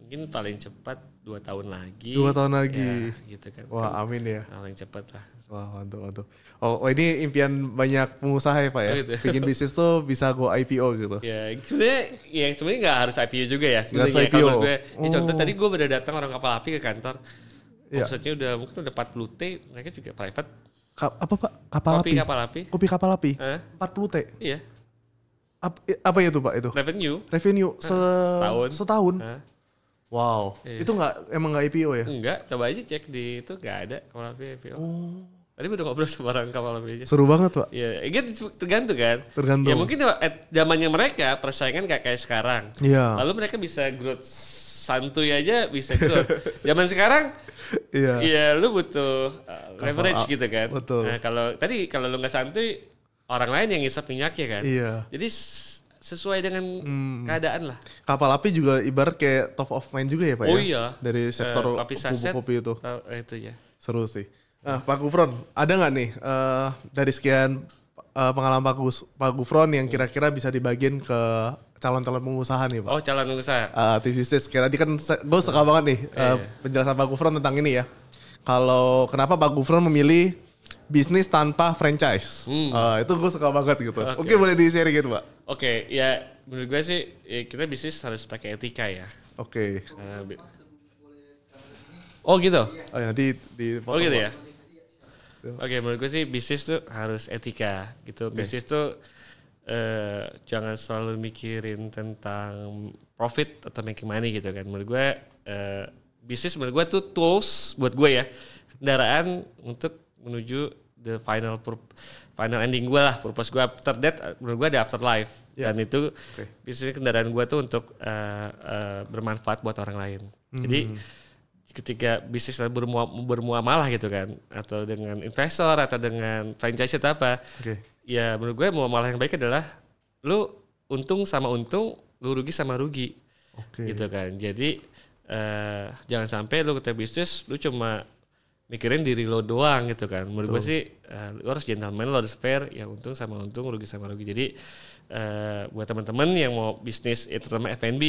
S2: mungkin paling cepat dua tahun lagi. Dua tahun lagi. Ya, gitu kan. Wah amin ya. Paling cepat lah.
S1: Wah mantap mantap. Oh, oh ini impian banyak pengusaha ya pak ya. Oh, gitu. Bikin bisnis tuh bisa go IPO gitu. Ya
S2: sebenarnya ya sebenarnya nggak harus IPO juga ya sebenarnya. Ya, IPO. gue, ya, oh. ya, contoh tadi gue udah datang orang kapal api ke kantor. Yeah. Omsetnya udah mungkin udah 40 t, mereka juga private.
S1: Ka apa pak? Kapal Kopi api. kapal api. Kopi kapal api. Eh? 40 t. Iya. Ap apa itu pak itu? Revenue. Revenue se setahun. Setahun. Eh. Wow. Iya. Itu nggak emang nggak IPO ya? Enggak,
S2: coba aja cek di itu nggak ada kapal api IPO. Oh. Tadi udah ngobrol sama orang kapal aja. Seru banget, Pak. Iya, ya, tergantung kan. Tergantung. Ya mungkin at zamannya mereka persaingan kayak kayak sekarang. Iya. Lalu mereka bisa growth santuy aja bisa growth. Zaman sekarang Iya. Iya, lu butuh uh, leverage gitu kan. Betul. Nah, kalau tadi kalau lu nggak santuy orang lain yang ngisap minyak ya kan. Iya. Jadi sesuai dengan hmm. keadaan lah.
S1: Kapal api juga ibarat kayak top of mind juga ya, Pak oh, ya. Oh iya. Dari sektor kopi-kopi eh, kopi itu. itu. Itu ya. Seru sih. Nah, Pak Gufron, ada nggak nih uh, dari sekian uh, pengalaman Pak, Gus, Pak Gufron yang kira-kira bisa dibagiin ke calon-calon pengusaha nih Pak? Oh, calon pengusaha. Uh, tips tips tadi kan gue suka banget nih uh, iya, eh, yeah. penjelasan Pak Gufron tentang ini ya. Kalau kenapa Pak Gufron memilih bisnis tanpa franchise? Hmm. Uh, itu gue suka banget gitu. Okay. Oke, boleh di-share gitu, Pak.
S2: Oke, okay, ya menurut gue sih ya kita bisnis harus pakai etika ya. Oke. Okay. Uh,
S1: oh gitu. Oh, ya, nanti di Oh gitu ya gitu.
S2: Oke, okay, menurut gue sih bisnis tuh harus etika gitu. Okay. Bisnis tuh eh, jangan selalu mikirin tentang profit atau making money gitu kan. Menurut gue eh, bisnis menurut gue tuh tools buat gue ya kendaraan untuk menuju the final final ending gue lah purpose gue after that menurut gue ada afterlife yeah. dan itu okay. bisnis kendaraan gue tuh untuk uh, uh, bermanfaat buat orang lain. Mm -hmm. Jadi ketika bisnis bermua, bermuamalah gitu kan atau dengan investor atau dengan franchise atau apa okay. ya menurut gue muamalah yang baik adalah lu untung sama untung lu rugi sama rugi okay. gitu kan jadi uh, jangan sampai lu ketika bisnis lu cuma mikirin diri lo doang gitu kan menurut Betul. gue sih uh, lu harus gentleman lo harus fair ya untung sama untung rugi sama rugi jadi uh, buat teman-teman yang mau bisnis ya terutama F&B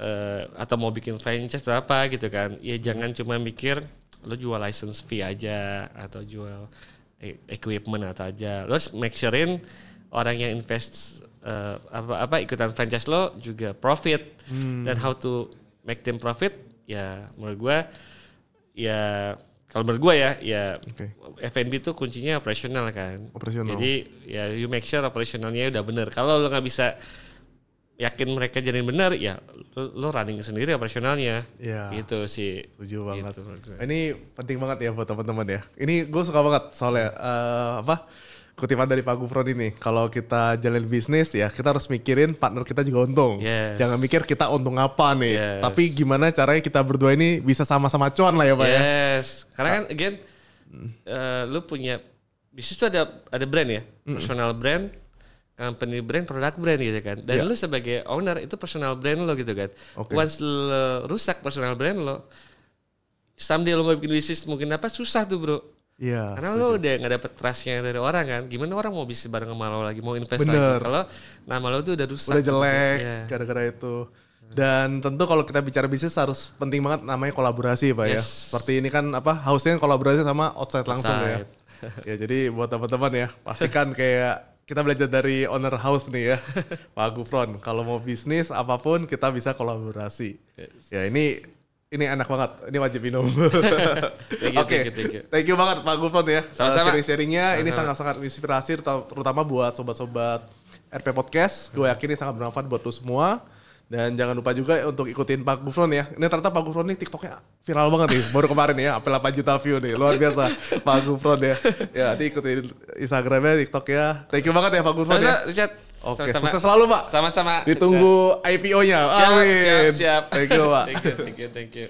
S2: uh, atau mau bikin franchise atau apa gitu kan ya jangan cuma mikir lo jual license fee aja atau jual e, equipment atau aja lo harus make surein orang yang invest uh, apa apa ikutan franchise lo juga profit hmm. dan how to make them profit ya menurut gue ya kalau menurut gue ya ya okay. F&B itu kuncinya operasional kan operasional jadi ya you make sure operasionalnya udah bener kalau lo nggak bisa yakin mereka jadi benar ya lo running sendiri operasionalnya ya, gitu sih setuju banget gitu.
S1: ini penting banget ya buat teman-teman ya ini gue suka banget soalnya uh, apa kutipan dari Pak Gufron ini kalau kita jalan bisnis ya kita harus mikirin partner kita juga untung yes. jangan mikir kita untung apa nih yes. tapi gimana caranya kita berdua ini bisa sama-sama cuan lah ya pak ya. yes.
S2: ya karena kan again uh, lu punya bisnis tuh ada ada brand ya mm personal brand company brand, product brand gitu kan. Dan yeah. lu sebagai owner itu personal brand lo gitu kan. Okay. Once lo rusak personal brand lo, someday lo mau bikin bisnis mungkin apa susah tuh
S1: bro. Iya. Yeah, Karena
S2: lo udah nggak dapet trustnya dari orang kan. Gimana orang mau bisnis bareng sama lo lagi, mau invest Bener. lagi. Kalau nama lo tuh udah rusak. Udah jelek iya. gara-gara
S1: ya. itu. Dan tentu kalau kita bicara bisnis harus penting banget namanya kolaborasi Pak ya. yes. ya. Seperti ini kan apa hausnya kolaborasi sama outside langsung ya. outside. ya. ya jadi buat teman-teman ya pastikan kayak kita belajar dari owner house nih ya, Pak Gufron. Kalau mau bisnis apapun kita bisa kolaborasi. Yes. Ya ini ini enak banget, ini wajib minum. Oke, thank you banget Pak Gufron ya. Sama-sama. Eh, sharing-sharingnya ini sangat-sangat inspirasi terutama buat sobat-sobat RP Podcast. Gue yakin ini sangat bermanfaat buat lo semua. Dan jangan lupa juga untuk ikutin Pak Gufron ya. Ini ternyata Pak Gufron nih TikToknya viral banget nih. Baru kemarin ya, hampir 8 juta view nih. Luar biasa Pak Gufron ya. Ya, nanti ikutin Instagramnya, TikTok ya. Thank you banget ya Pak Gufron sama ya.
S2: Richard. Oke, sama, sukses selalu Pak. Sama-sama. Ditunggu IPO-nya. Amin. Siap, siap, siap. Thank you Pak. thank you, thank you, thank you.